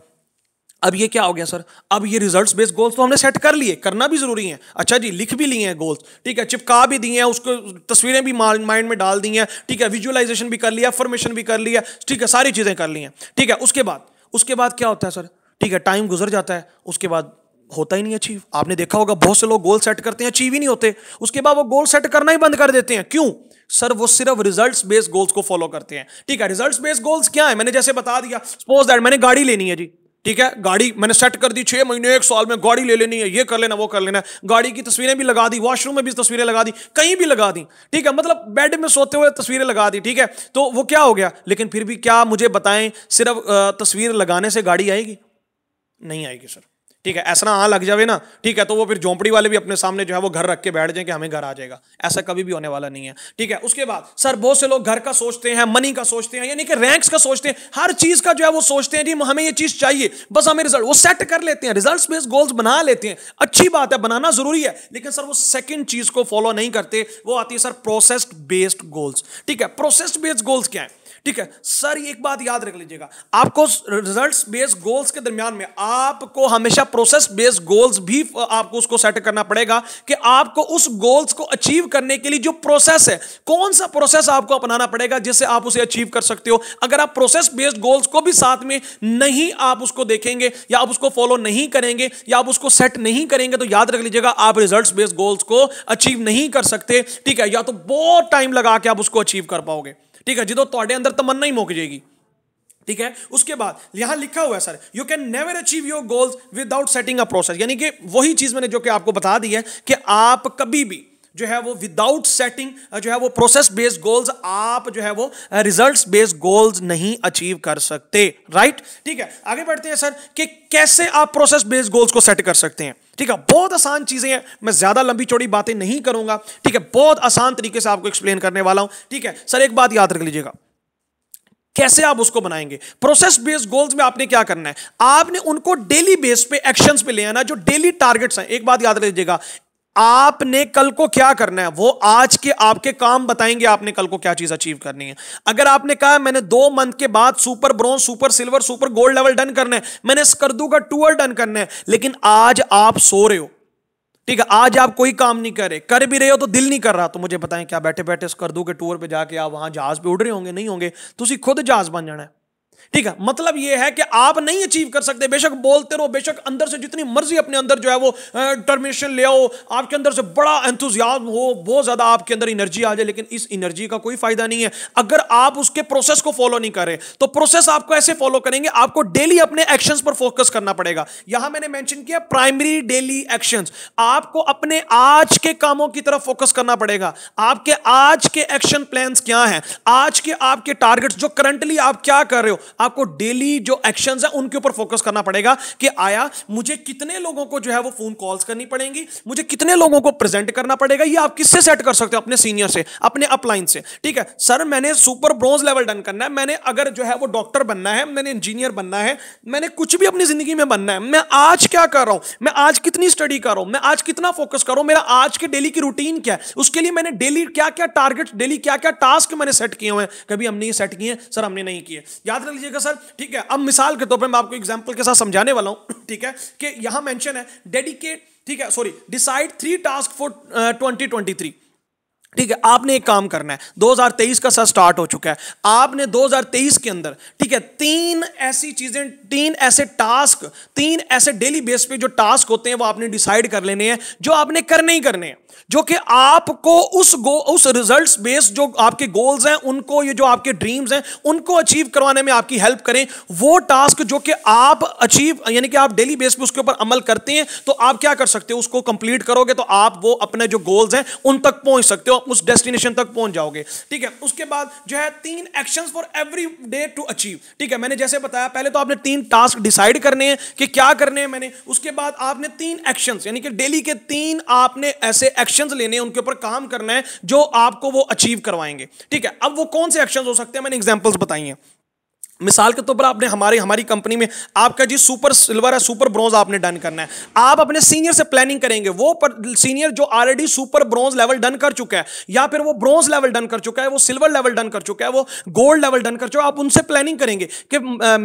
अब ये क्या हो गया सर अब ये रिजल्ट्स बेस्ड गोल्स तो हमने सेट कर लिए करना भी जरूरी है अच्छा जी लिख भी लिए हैं गोल्स ठीक है चिपका भी दिए हैं उसको तस्वीरें भी माइंड में डाल दी हैं ठीक है विजुअलाइजेशन भी कर लिया फॉर्मेशन भी कर लिया ठीक है सारी चीज़ें कर ली हैं ठीक है उसके बाद उसके बाद क्या होता है सर ठीक है टाइम गुजर जाता है उसके बाद होता ही नहीं अचीव आपने देखा होगा बहुत से लोग गोल सेट करते हैं अचीव ही नहीं होते उसके बाद वो गोल सेट करना ही बंद कर देते हैं क्यों सर वो सिर्फ रिजल्ट्स बेस्ड गोल्स को फॉलो करते हैं ठीक है रिजल्ट्स बेस्ड गोल्स क्या है मैंने जैसे बता दिया सपोज दैट मैंने गाड़ी लेनी है जी ठीक है गाड़ी मैंने सेट कर दी छह महीने एक साल में गाड़ी ले लेनी है ये कर लेना वो कर लेना गाड़ी की तस्वीरें भी लगा दी वॉशरूम में भी तस्वीरें लगा दी कहीं भी लगा दी ठीक है मतलब बेड में सोते हुए तस्वीरें लगा दी ठीक है तो वो क्या हो गया लेकिन फिर भी क्या मुझे बताएं सिर्फ तस्वीर लगाने से गाड़ी आएगी नहीं आएगी सर ठीक है ऐसा ना आ लग जावे ना ठीक है तो वो फिर झोंपड़ी वाले भी अपने सामने जो है वो घर रख के बैठ जाए कि हमें घर आ जाएगा ऐसा कभी भी होने वाला नहीं है ठीक है उसके बाद सर बहुत से लोग घर का सोचते हैं मनी का सोचते हैं यानी कि रैंक्स का सोचते हैं हर चीज का जो है वो सोचते हैं जी हमें ये चीज चाहिए बस हमें रिजल्ट वो सेट कर लेते हैं रिजल्ट बेस्ड गोल्स बना लेते हैं अच्छी बात है बनाना जरूरी है लेकिन सर वो सेकेंड चीज को फॉलो नहीं करते वो आती है सर प्रोसेस्ड बेस्ड गोल्स ठीक है प्रोसेस्ड बेस्ड गोल्स क्या है ठीक है सर एक बात याद रख लीजिएगा आपको रिजल्ट्स बेस्ड गोल्स के दरमियान में आपको हमेशा प्रोसेस बेस्ड गोल्स भी आपको उसको सेट करना पड़ेगा कि आपको उस गोल्स को अचीव करने के लिए जो प्रोसेस है कौन सा प्रोसेस आपको अपनाना पड़ेगा जिससे आप उसे अचीव कर सकते हो अगर आप प्रोसेस बेस्ड गोल्स को भी साथ में नहीं आप उसको देखेंगे या आप उसको फॉलो नहीं करेंगे या आप उसको सेट नहीं करेंगे तो याद रख लीजिएगा आप रिजल्ट बेस्ड गोल्स को अचीव नहीं कर सकते ठीक है या तो बहुत टाइम लगा के आप उसको अचीव कर पाओगे ठीक है जो थोड़े अंदर तमन्ना ही मुक जाएगी ठीक है उसके बाद यहां लिखा हुआ है sir you can never achieve your goals without setting a process यानी कि वही चीज मैंने जो कि आपको बता दी है कि आप कभी भी जो है वो विदाउट सेटिंग जो है वो प्रोसेस बेस्ड गोल्स आप जो है वो रिजल्ट्स बेस्ड गोल्स नहीं अचीव कर सकते राइट ठीक है आगे बढ़ते हैं सर कि कैसे आप प्रोसेस बेस्ड गोल्स को सेट कर सकते हैं ठीक है बहुत आसान चीजें हैं मैं ज्यादा लंबी चौड़ी बातें नहीं करूंगा ठीक है बहुत आसान तरीके से आपको एक्सप्लेन करने वाला हूं ठीक है सर एक बात याद रख लीजिएगा कैसे आप उसको बनाएंगे प्रोसेस बेस्ड गोल्स में आपने क्या करना है आपने उनको डेली बेस पे एक्शंस पे ले आना जो डेली टारगेट्स हैं एक बात याद रखिएगा आपने कल को क्या करना है वो आज के आपके काम बताएंगे आपने कल को क्या चीज अचीव करनी है अगर आपने कहा मैंने दो मंथ के बाद super bronze super silver super gold level done करना है मैंने स्कर्दू का टूअर डन करना है लेकिन आज आप सो रहे हो ठीक है आज आप कोई काम नहीं कर रहे कर भी रहे हो तो दिल नहीं कर रहा तो मुझे बताएं क्या बैठे बैठे स्कर्दू के टूर पर जाके आप वहां जहाज पर उड़ रहे होंगे नहीं होंगे तो खुद जहाज बन जाना है ठीक है मतलब यह है कि आप नहीं अचीव कर सकते बेशक बोलते रहो बेशक अंदर से जितनी मर्जी अपने अंदर जो है वो टर्मिनेशन ले आओ आपके अंदर से बड़ा एंथुजियाज्म हो बहुत ज्यादा आपके अंदर एनर्जी आ जाए लेकिन इस एनर्जी का कोई फायदा नहीं है अगर आप उसके प्रोसेस को फॉलो नहीं करें तो प्रोसेस आपको ऐसे फॉलो करेंगे आपको डेली अपने एक्शन पर फोकस करना पड़ेगा यहां मैंने मैंशन किया प्राइमरी डेली एक्शन आपको अपने आज के कामों की तरफ फोकस करना पड़ेगा आपके आज के एक्शन प्लान क्या है आज के आपके टारगेट जो करंटली आप क्या कर रहे हो आपको डेली जो एक्शन है उनके ऊपर फोकस करना पड़ेगा कि आया मुझे कितने लोगों को जो है वो फोन कॉल्स करनी पड़ेंगी मुझे कितने लोगों को प्रेजेंट करना पड़ेगा ये आप किससे सेट कर सकते हो अपने सीनियर से अपने अपलाइन से ठीक है सर मैंने सुपर ब्रोंज लेवल डन करना है मैंने अगर जो है वो डॉक्टर बनना है मैंने इंजीनियर बनना है मैंने कुछ भी अपनी जिंदगी में बनना है मैं आज क्या कर रहा हूं मैं आज कितनी स्टडी कर रहा हूं मैं आज कितना फोकस कर रहा हूं मेरा आज के डेली की रूटीन क्या है उसके लिए मैंने डेली क्या क्या टारगेट डेली क्या क्या टास्क मैंने सेट किए हुए हैं कभी हमने ये सेट किए सर हमने नहीं किए याद रख लीजिएगा सर ठीक है अब मिसाल के तौर पर मैं आपको एग्जाम्पल के साथ समझाने वाला हूँ ठीक है कि यहाँ मैंशन है डेडिकेट ठीक है sorry decide three task for twenty twenty three ठीक है आपने एक काम करना है 2023 का सर स्टार्ट हो चुका है आपने 2023 के अंदर ठीक है तीन ऐसी चीज़ें तीन ऐसे टास्क तीन ऐसे डेली बेस पे जो टास्क होते हैं वो आपने डिसाइड कर लेने हैं जो आपने करने ही करने हैं जो कि आपको उस गो उस रिजल्ट्स बेस्ड जो आपके गोल्स हैं उनको ये जो आपके ड्रीम्स हैं उनको अचीव करवाने में आपकी हेल्प करें वो टास्क जो कि आप अचीव यानी कि आप डेली बेस पे उसके ऊपर अमल करते हैं तो आप क्या कर सकते हो उसको कंप्लीट करोगे तो आप वो अपने जो गोल्स हैं उन तक पहुंच सकते हो उस डेस्टिनेशन तक पहुंच जाओगे ठीक है उसके बाद जो है तीन action for every day to achieve ठीक है मैंने जैसे बताया पहले तो आपने तीन टास्क डिसाइड करने हैं कि क्या करने हैं मैंने उसके बाद आपने तीन एक्शन यानी कि डेली के तीन आपने ऐसे एक्शन लेने हैं उनके ऊपर काम करना है जो आपको वो अचीव करवाएंगे ठीक है अब वो कौन से एक्शन हो सकते हैं मैंने एग्जाम्पल्स बताई हैं मिसाल के तौर तो पर आपने हमारे हमारी कंपनी में आपका जी सुपर सिल्वर है सुपर ब्रोंज आपने डन करना है आप अपने सीनियर से प्लानिंग करेंगे वो पर सीनियर जो already super bronze level done कर चुका है या फिर वो ब्रोंज लेवल डन कर चुका है वो सिल्वर लेवल डन कर चुका है वो गोल्ड लेवल डन कर चुका है आप उनसे प्लानिंग करेंगे कि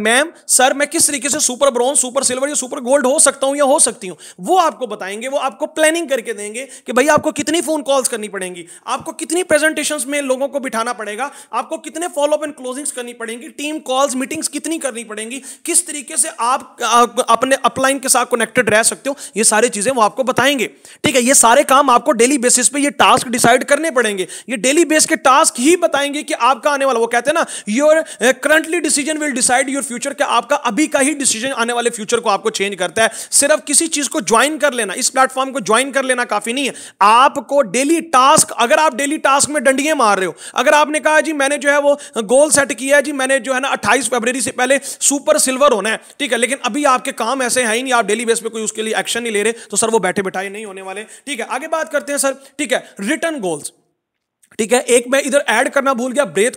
मैम सर मैं किस तरीके से सुपर ब्रॉन्ज सुपर सिल्वर या सुपर गोल्ड हो सकता हूं या हो सकती हूँ वो आपको बताएंगे वो आपको प्लानिंग करके देंगे कि भाई आपको कितनी फोन कॉल्स करनी पड़ेंगी आपको कितनी प्रेजेंटेशन में लोगों को बिठाना पड़ेगा आपको कितने फॉलोअप एंड क्लोजिंग्स करनी पड़ेंगी टीम कॉल कॉल्स मीटिंग्स कितनी करनी पड़ेंगी किस तरीके से आप, अपने अपलाइन के साथ कनेक्टेड रह सकते हो ये सारी चीजें वो आपको बताएंगे ठीक है ये सारे काम आपको डेली बेसिस पे ये टास्क डिसाइड करने पड़ेंगे ये डेली बेस के टास्क ही बताएंगे कि आपका आने वाला वो कहते हैं ना your currently decision will decide your future के आपका अभी का ही डिसीजन आने वाले फ्यूचर को आपको चेंज करता है सिर्फ किसी चीज को ज्वाइन कर लेना इस प्लेटफॉर्म को ज्वाइन कर लेना काफी नहीं है आपको डेली टास्क अगर आप डेली टास्क में डंडिया मार रहे हो अगर आपने कहा जी मैंने जो है वो गोल सेट किया है जी मैंने जो है ना 28 फरवरी से पहले सुपर सिल्वर होना है ठीक है लेकिन अभी आपके काम ऐसे हैं ही नहीं आप डेली बेस पे कोई उसके लिए एक्शन नहीं ले रहे तो सर वो बैठे बैठाए नहीं होने वाले ठीक है आगे बात करते हैं सर ठीक है रिटर्न गोल्स ठीक है एक मैं इधर ऐड करना भूल गया ब्रेक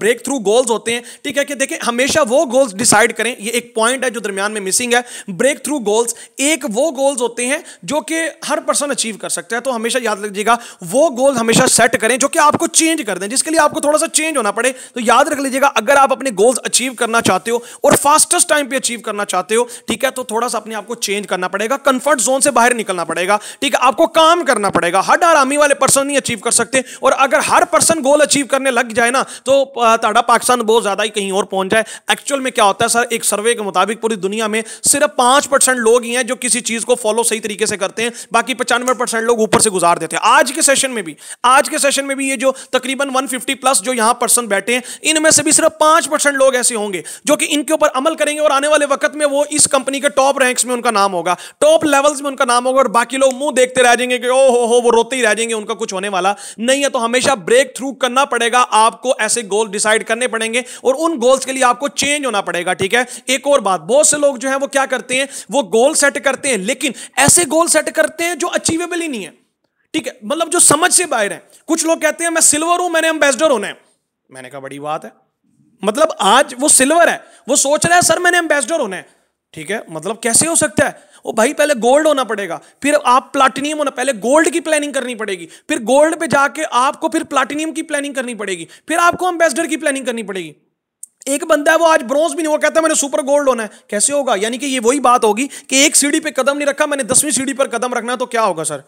ब्रेक थ्रू गोल्स होते हैं ठीक है कि देखें हमेशा वो गोल्स डिसाइड करें ये एक पॉइंट है जो दरमियान में मिसिंग है ब्रेक थ्रू गोल्स एक वो गोल्स होते हैं जो कि हर पर्सन अचीव कर सकता है तो हमेशा याद रखिएगा वो गोल हमेशा सेट करें जो कि आपको चेंज कर दें जिसके लिए आपको थोड़ा सा चेंज होना पड़े तो याद रख लीजिएगा अगर आप अपने गोल्स अचीव करना चाहते हो और फास्टेस्ट टाइम पर अचीव करना चाहते हो ठीक है तो थोड़ा सा अपने आपको चेंज करना पड़ेगा कंफर्ट जोन से बाहर निकलना पड़ेगा ठीक है आपको काम करना पड़ेगा हर आरामी वाले पर्सन नहीं अचीव कर सकते और अगर हर पर्सन गोल अचीव करने लग जाए ना तो ताड़ा पाकिस्तान बहुत ज़्यादा ही कहीं और पहुंच जाए एक्चुअल में क्या होता है सर एक सर्वे के मुताबिक पूरी दुनिया में सिर्फ पांच परसेंट लोग ही हैं जो किसी चीज़ को फॉलो सही तरीके से करते हैं बाकी पचानवे परसेंट लोग ऊपर से गुजार देते हैं आज के सेशन में भी आज के सेशन में भी ये जो तकरीबन वन प्लस जो यहां पर्सन बैठे हैं इनमें से भी सिर्फ पांच लोग ऐसे होंगे जो कि इनके ऊपर अमल करेंगे और आने वाले वक्त में वो इस कंपनी के टॉप रैंक्स में उनका नाम होगा टॉप लेवल्स में उनका नाम होगा और बाकी लोग मुंह देखते रह जाएंगे कि ओ हो हो वो रोते ही रह जाएंगे उनका कुछ होने वाला नहीं है तो हमें हमेशा ब्रेक थ्रू करना पड़ेगा आपको ऐसे गोल डिसाइड करने पड़ेंगे और उन गोल्स के लिए आपको चेंज होना पड़ेगा ठीक है एक और बात बहुत से लोग जो है वो क्या करते हैं वो गोल सेट करते हैं लेकिन ऐसे गोल सेट करते हैं जो अचीवेबल ही नहीं है ठीक है मतलब जो समझ से बाहर है कुछ लोग कहते हैं मैं सिल्वर हूं मैंने एम्बेसडर होना है मैंने कहा बड़ी बात है मतलब आज वो सिल्वर है वो सोच रहा है सर मैंने एम्बेसडर होना है ठीक है मतलब कैसे हो सकता है वो भाई पहले गोल्ड होना पड़ेगा फिर आप प्लाटिनियम होना पहले गोल्ड की प्लानिंग करनी पड़ेगी फिर गोल्ड पे जाके आपको फिर प्लाटिनियम की प्लानिंग करनी पड़ेगी फिर आपको एम्बेसडर की प्लानिंग करनी पड़ेगी एक बंदा है वो आज ब्रॉन्ज भी नहीं वो कहता है मैंने सुपर गोल्ड होना है कैसे होगा यानी कि ये वही बात होगी कि एक सीढ़ी पे कदम नहीं रखा मैंने दसवीं सीढ़ी पर कदम रखना तो क्या होगा सर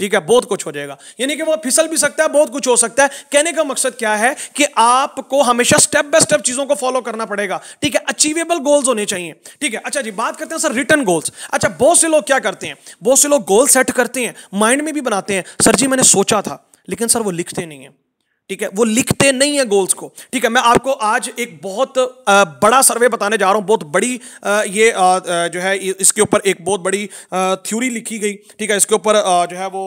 ठीक है बहुत कुछ हो जाएगा यानी कि वो फिसल भी सकता है बहुत कुछ हो सकता है कहने का मकसद क्या है कि आपको हमेशा स्टेप बाय स्टेप चीजों को फॉलो करना पड़ेगा ठीक है अचीवेबल गोल्स होने चाहिए ठीक है अच्छा जी बात करते हैं सर रिटर्न गोल्स अच्छा बहुत से लोग क्या करते हैं बहुत से लोग गोल सेट करते हैं माइंड में भी बनाते हैं सर जी मैंने सोचा था लेकिन सर वो लिखते नहीं है ठीक है वो लिखते नहीं है गोल्स को ठीक है मैं आपको आज एक बहुत बड़ा सर्वे बताने जा रहा हूँ बहुत बड़ी ये जो है इसके ऊपर एक बहुत बड़ी थ्योरी लिखी गई ठीक है इसके ऊपर जो है वो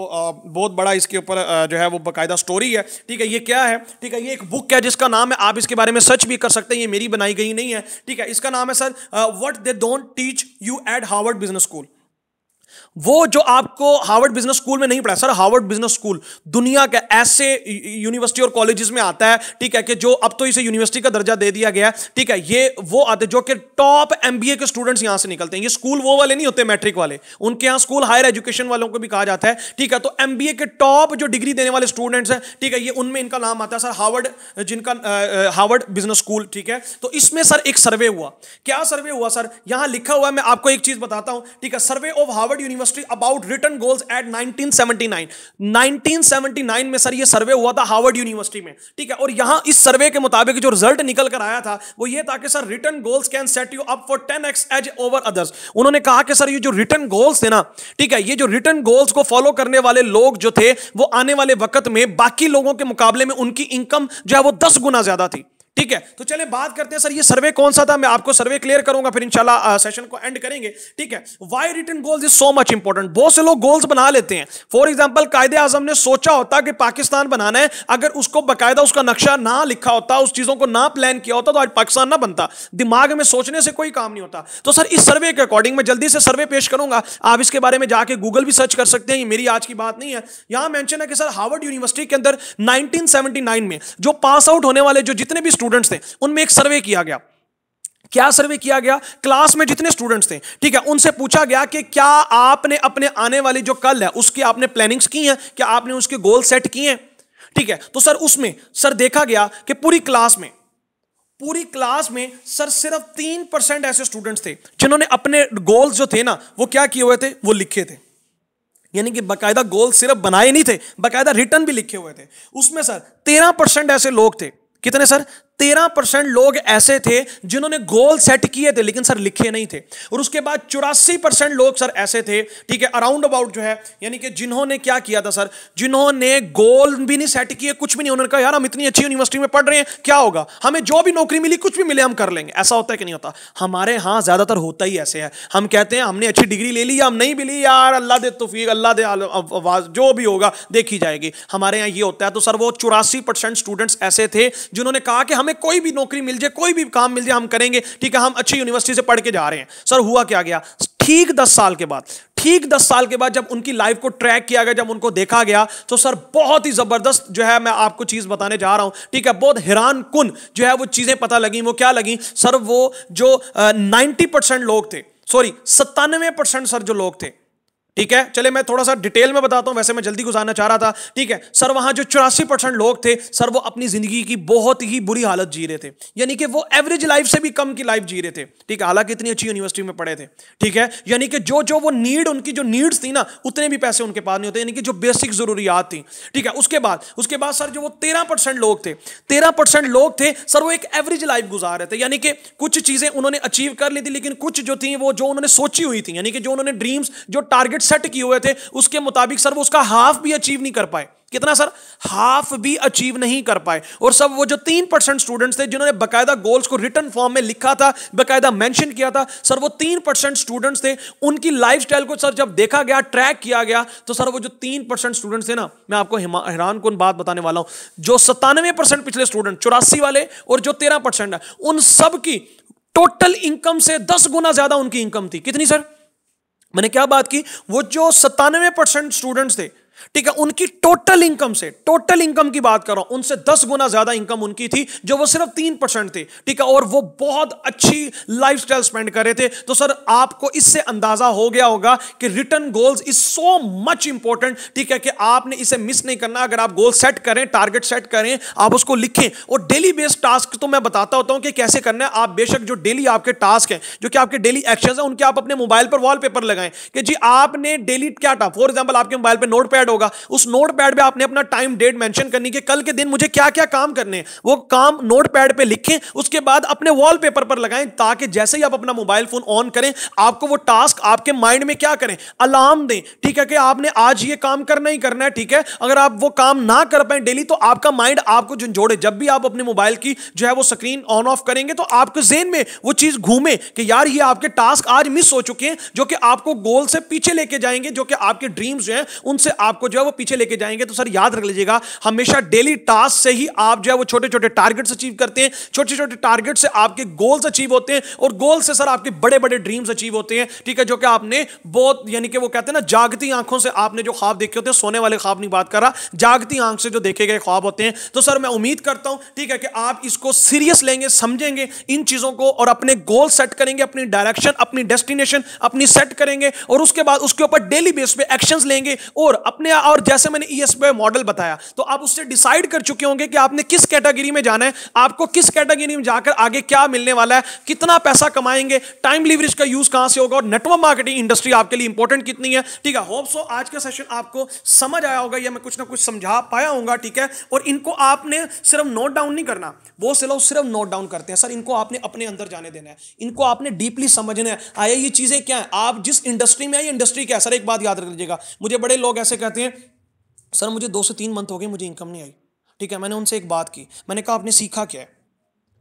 बहुत बड़ा इसके ऊपर जो है वो बाकायदा स्टोरी है ठीक है ये क्या है ठीक है ये एक बुक है जिसका नाम है आप इसके बारे में सर्च भी कर सकते हैं ये मेरी बनाई गई नहीं है ठीक है इसका नाम है sir what they don't teach you at Harvard business school वो जो आपको हार्वर्ड बिजनेस स्कूल में नहीं पढ़ा सर हार्वर्ड बिजनेस स्कूल दुनिया के ऐसे यूनिवर्सिटी और कॉलेजेस में आता है ठीक है कि जो अब तो इसे यूनिवर्सिटी का दर्जा दे दिया गया है ठीक है ये वो आते जो कि टॉप एमबीए के स्टूडेंट्स यहां से निकलते हैं ये स्कूल वो वाले नहीं होते मैट्रिक वाले उनके यहां स्कूल हायर एजुकेशन वालों को भी कहा जाता है ठीक है तो एम के टॉप जो डिग्री देने वाले स्टूडेंट्स हैं ठीक है ये उनमें इनका नाम आता है सर हार्वर्ड जिनका हार्वर्ड बिजनेस स्कूल ठीक है तो इसमें सर एक सर्वे हुआ क्या सर्वे हुआ सर यहां लिखा हुआ मैं आपको एक चीज बताता हूं ठीक है survey of Harvard university university about written goals at 1979 1979 में सर ये सर्वे हुआ था हार्वर्ड यूनिवर्सिटी में ठीक है और यहां इस सर्वे के मुताबिक जो रिजल्ट निकल कर आया था वो ये था कि sir written goals can set you up for ten X edge over others उन्होंने कहा कि सर ये जो रिटर्न गोल्स थे ना ठीक है ये जो रिटर्न गोल्स को फॉलो करने वाले लोग जो थे वो आने वाले वक्त में बाकी लोगों के मुकाबले में उनकी इनकम जो है वो दस गुना ज्यादा थी ठीक है तो चले बात करते हैं सर ये सर्वे कौन सा था मैं आपको सर्वे क्लियर करूंगा फिर इंशाल्लाह सेशन को एंड करेंगे ठीक है why written goals is so much important बहुत से लोग गोल्स बना लेते हैं फॉर एग्जांपल कायदे आजम ने सोचा होता कि पाकिस्तान बनाना है अगर उसको बकायदा उसका नक्शा ना लिखा होता उस चीजों को ना प्लान किया होता तो आज पाकिस्तान ना बनता दिमाग में सोचने से कोई काम नहीं होता तो सर इस सर्वे के अकॉर्डिंग मैं जल्दी से सर्वे पेश करूंगा आप इसके बारे में जाके गूगल भी सर्च कर सकते हैं ये मेरी आज की बात नहीं है यहां मैंशन है कि सर हार्वर्ड यूनिवर्सिटी के अंदर नाइनटीन में जो पास आउट होने वाले जो जितने भी स्टूडेंट्स थे उनमें एक सर्वे किया गया क्या सर्वे किया गया क्लास में जितने स्टूडेंट्स थे ठीक है उनसे पूछा गया कि क्या आपने अपने आने वाली जो कल है उसकी आपने प्लानिंग्स की हैं क्या आपने उसके गोल सेट किए हैं ठीक है तो सर उसमें सर देखा गया कि पूरी क्लास में पूरी क्लास में सर सिर्फ तीन परसेंट ऐसे स्टूडेंट्स थे जिन्होंने अपने गोल्स जो थे ना वो क्या किए हुए थे वो लिखे थे यानी कि बाकायदा गोल सिर्फ बनाए नहीं थे बाकायदा रिटर्न भी लिखे हुए थे उसमें सर तेरह परसेंट ऐसे लोग थे कितने सर तेरह परसेंट लोग ऐसे थे जिन्होंने गोल सेट किए थे लेकिन सर लिखे नहीं थे और उसके बाद चौरासी परसेंट लोग सर ऐसे थे ठीक है अराउंड अबाउट जो है यानी कि जिन्होंने क्या किया था सर जिन्होंने गोल भी नहीं सेट किए कुछ भी नहीं उन्होंने कहा यार हम इतनी अच्छी यूनिवर्सिटी में पढ़ रहे हैं क्या होगा हमें जो भी नौकरी मिली कुछ भी मिले हम कर लेंगे ऐसा होता है कि नहीं होता हमारे यहाँ ज्यादातर होता ही ऐसे है हम कहते हैं हमने अच्छी डिग्री ले ली या हम नहीं मिली यार अल्लाह दे तोफीक अल्लाह दे आवाज जो भी होगा देखी जाएगी हमारे यहाँ ये होता है तो सर वो चौरासी स्टूडेंट्स ऐसे थे जिन्होंने कहा कि हमें कोई भी नौकरी मिल जाए कोई भी काम मिल जाए हम करेंगे ठीक है हम अच्छी यूनिवर्सिटी से पढ़ के जा रहे हैं सर हुआ क्या गया ठीक दस साल के बाद ठीक दस साल के बाद जब उनकी लाइफ को ट्रैक किया गया जब उनको देखा गया तो सर बहुत ही जबरदस्त जो है मैं आपको चीज बताने जा रहा हूं ठीक है बहुत हैरान कुन जो है वो चीजें पता लगी वो क्या लगी सर वो जो नाइन्टी परसेंट लोग थे सॉरी सत्तानवे परसेंट सर जो लोग थे ठीक है चले मैं थोड़ा सा डिटेल में बताता हूं वैसे मैं जल्दी गुजारना चाह रहा था ठीक है सर वहां जो चौरासी परसेंट लोग थे सर वो अपनी जिंदगी की बहुत ही बुरी हालत जी रहे थे यानी कि वो एवरेज लाइफ से भी कम की लाइफ जी रहे थे ठीक है हालांकि इतनी अच्छी यूनिवर्सिटी में पढ़े थे ठीक है यानी कि जो जो वो नीड उनकी जो नीड्स थी ना उतने भी पैसे उनके पास नहीं होते यानी कि जो बेसिक जरूरियात थी ठीक है उसके बाद उसके बाद सर जो वो तेरह लोग थे तेरह लोग थे सर वो एक एवरेज लाइफ गुजार रहे थे यानी कि कुछ चीजें उन्होंने अचीव कर ली थी लेकिन कुछ जो थी वो जो उन्होंने सोची हुई थी यानी कि जो उन्होंने ड्रीम्स जो टारगेट टारगेट सेट किए हुए थे उसके मुताबिक सर वो उसका हाफ भी अचीव नहीं कर पाए कितना सर हाफ भी अचीव नहीं कर पाए और सब वो जो तीन परसेंट स्टूडेंट्स थे जिन्होंने बकायदा गोल्स को रिटर्न फॉर्म में लिखा था बकायदा मेंशन किया था सर वो तीन परसेंट स्टूडेंट्स थे उनकी लाइफस्टाइल को सर जब देखा गया ट्रैक किया गया तो सर वो जो तीन परसेंट स्टूडेंट्स थे ना मैं आपको हैरान कौन बात बताने वाला हूं जो सत्तानवे पिछले स्टूडेंट चौरासी वाले और जो तेरह है उन सबकी टोटल इनकम से दस गुना ज्यादा उनकी इनकम थी कितनी सर मैंने क्या बात की वो जो सत्तानवे परसेंट स्टूडेंट्स थे ठीक है उनकी टोटल इनकम से टोटल इनकम की बात कर रहा हूं उनसे दस गुना ज्यादा इनकम उनकी थी जो वो सिर्फ तीन परसेंट थे ठीक है और वो बहुत अच्छी लाइफ स्टाइल स्पेंड कर रहे थे तो सर आपको इससे अंदाजा हो गया होगा कि written goals is so much important ठीक है कि आपने इसे मिस नहीं करना अगर आप गोल सेट करें टारगेट सेट करें आप उसको लिखें और डेली बेस्ड टास्क तो मैं बताता होता हूं कि कैसे करना है आप बेशक जो डेली आपके टास्क है जो कि आपके डेली एक्शन है उनके आप अपने मोबाइल पर वॉलपेपर लगाएं कि जी आपने डेली क्या था फॉर एग्जाम्पल आपके मोबाइल पर नोट पैड होगा उस नोट पैड पर आपने अपना टाइम डेट मैंशन करनी कि कल के दिन मुझे क्या क्या काम करने हैं वो काम नोट पैड पर लिखें उसके बाद अपने वॉल पेपर पर लगाएं ताकि जैसे ही आप अपना मोबाइल फोन ऑन करें आपको वो टास्क आपके माइंड में क्या करें अलार्म दें ठीक है कि आपने आज ये काम करना ही करना है ठीक है अगर आप वो काम ना कर पाए डेली तो आपका माइंड आपको झुंझोड़े जब भी आप अपने मोबाइल की जो है वो स्क्रीन ऑन ऑफ करेंगे तो आपके जेन में वो चीज घूमे कि यार ये आपके टास्क आज मिस हो चुके हैं जो कि आपको गोल से पीछे लेके जाएंगे जो कि आपके ड्रीम्स जो हैं उनसे आप आपको जो है वो पीछे लेके जाएंगे तो सर याद रख लीजिएगा हमेशा डेली टास्क से ही आप जो है वो छोटे छोटे टारगेट्स अचीव करते हैं छोटे छोटे टारगेट से आपके गोल्स अचीव होते हैं और गोल से सर आपके बड़े बड़े ड्रीम्स अचीव होते हैं ठीक है जो कि आपने बहुत यानी कि वो कहते हैं ना जागती आंखों से आपने जो ख्वाब देखे होते हैं सोने वाले ख्वाब नहीं बात कर रहा जागती आंख से जो देखे गए ख्वाब होते हैं तो सर मैं उम्मीद करता हूं ठीक है कि आप इसको सीरियस लेंगे समझेंगे इन चीजों को और अपने गोल सेट करेंगे अपनी डायरेक्शन अपनी डेस्टिनेशन अपनी सेट करेंगे और उसके बाद उसके ऊपर डेली बेस पे एक्शंस लेंगे और अपने में और जैसे मैंने ई e मॉडल बताया तो आप उससे डिसाइड कर चुके होंगे कि आपने किस कैटेगरी में जाना है आपको किस कैटेगरी में जाकर आगे क्या मिलने वाला है कितना पैसा कमाएंगे टाइम लिवरेज का यूज कहां से होगा और नेटवर्क मार्केटिंग इंडस्ट्री आपके लिए इंपॉर्टेंट कितनी है ठीक है होप सो आज का सेशन आपको समझ आया होगा या मैं कुछ ना कुछ समझा पाया होगा ठीक है और इनको आपने सिर्फ नोट डाउन नहीं करना वो से लोग सिर्फ नोट डाउन करते हैं सर इनको आपने अपने अंदर जाने देना है इनको आपने डीपली समझना है आया ये चीजें क्या है आप जिस इंडस्ट्री में आई इंडस्ट्री क्या है सर एक बात याद रख लीजिएगा मुझे बड़े लोग ऐसे कहते कहते हैं सर मुझे दो से तीन मंथ हो गए मुझे इनकम नहीं आई ठीक है मैंने उनसे एक बात की मैंने कहा आपने सीखा क्या है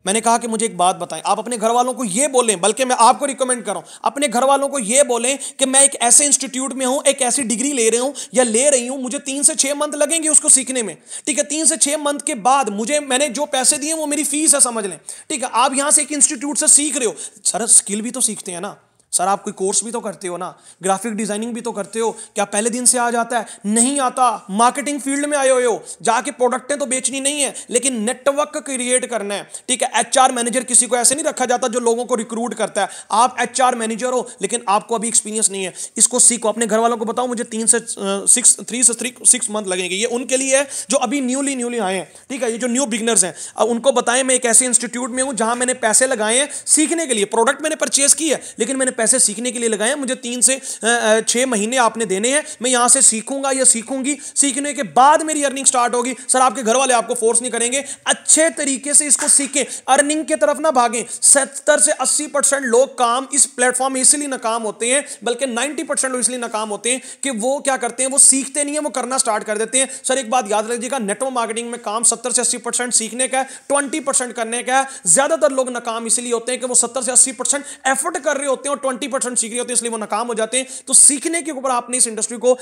मैंने कहा कि मुझे एक बात बताएं आप अपने घर वालों को यह बोलें बल्कि मैं आपको रिकमेंड कर रहा हूं अपने घर वालों को यह बोलें कि मैं एक ऐसे इंस्टीट्यूट में हूं एक ऐसी डिग्री ले रहा हूं या ले रही हूं मुझे तीन से छह मंथ लगेंगे उसको सीखने में ठीक है तीन से छह मंथ के बाद मुझे मैंने जो पैसे दिए वो मेरी फीस है समझ लें ठीक है आप यहां से एक इंस्टीट्यूट से सीख रहे हो सर स्किल भी तो सीखते हैं ना सर आप कोई कोर्स भी तो करते हो ना ग्राफिक डिजाइनिंग भी तो करते हो क्या पहले दिन से आ जाता है नहीं आता मार्केटिंग फील्ड में आए हुए हो जाके प्रोडक्टें तो बेचनी नहीं है लेकिन नेटवर्क क्रिएट करना है ठीक है एच मैनेजर किसी को ऐसे नहीं रखा जाता जो लोगों को रिक्रूट करता है आप एच मैनेजर हो लेकिन आपको अभी एक्सपीरियंस नहीं है इसको सीखो अपने घर वालों को बताओ मुझे तीन से सिक्स थ्री से थ्री सिक्स मंथ लगेंगे ये उनके लिए है जो अभी न्यूली न्यूली आए हैं ठीक है ये जो न्यू बिगनर्स हैं उनको बताएं मैं एक ऐसे इंस्टीट्यूट में हूँ जहाँ मैंने पैसे लगाए हैं सीखने के लिए प्रोडक्ट मैंने परचेज की है लेकिन मैंने पैसे सीखने के लिए लगाए मुझे तीन से छह महीने आपने देने हैं मैं यहां से सीखूंगा या सीखूंगी सीखने के बाद मेरी अर्निंग स्टार्ट होगी सर आपके घर वाले आपको फोर्स नहीं करेंगे अच्छे तरीके से इसको सीखें अर्निंग के तरफ ना भागें सत्तर से अस्सी परसेंट लोग काम इस प्लेटफॉर्म में इसलिए नाकाम होते हैं बल्कि नाइनटी परसेंट लोग इसलिए नाकाम होते हैं कि वो क्या करते हैं वो सीखते नहीं है वो करना स्टार्ट कर देते हैं सर एक बात याद रखिएगा नेटवर्क मार्केटिंग में काम सत्तर से अस्सी परसेंट सीखने का ट्वेंटी परसेंट करने का ज्यादातर लोग नाकाम इसलिए होते हैं कि वो सत्तर से अस्सी परसेंट एफर्ट कर रहे होते हैं और ट्वेंटी परसेंट सीख रहे होते हैं इसलिए वो नाकाम हो जाते हैं तो सीखने के ऊपर आपने इस इंडस्ट्री को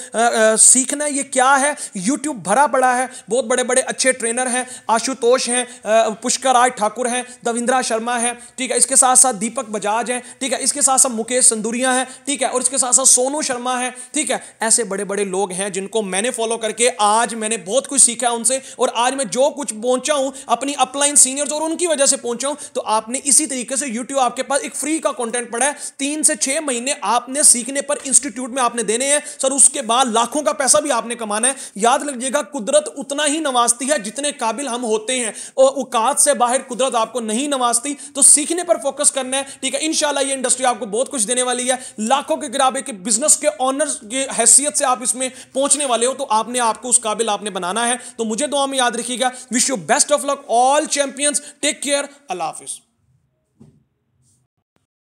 सीखना है ये क्या है यूट्यूब भरा पड़ा है बहुत बड़े बड़े अच्छे ट्रेनर हैं आशुतोष हैं पुष्कर राज ठाकुर हैं दविंद्रा शर्मा है ठीक है इसके साथ साथ दीपक बजाज हैं ठीक है इसके साथ साथ मुकेश संदूरिया हैं ठीक है और इसके साथ साथ सोनू शर्मा है ठीक है ऐसे बड़े बड़े लोग हैं जिनको मैंने फॉलो करके आज मैंने बहुत कुछ सीखा उनसे और आज मैं जो कुछ पहुंचा हूं अपनी अपलाइन सीनियर्स और उनकी वजह से पहुंचा हूं तो आपने इसी तरीके से यूट्यूब आपके पास एक फ्री का कंटेंट पड़ा है तीन तीन से छह महीने आपने सीखने पर इंस्टीट्यूट में आपने देने हैं सर उसके बाद लाखों का पैसा भी आपने कमाना है याद रखिएगा कुदरत उतना ही नवाजती है जितने काबिल हम होते हैं और औकात से बाहर कुदरत आपको नहीं नवाजती तो सीखने पर फोकस करना है ठीक है इनशाला ये इंडस्ट्री आपको बहुत कुछ देने वाली है लाखों के गिराबे के बिजनेस के ऑनर की हैसियत से आप इसमें पहुंचने वाले हो तो आपने आपको उस काबिल आपने बनाना है तो मुझे दुआ में याद रखिएगा wish you best of luck all champions take care अल्लाह हाफिज़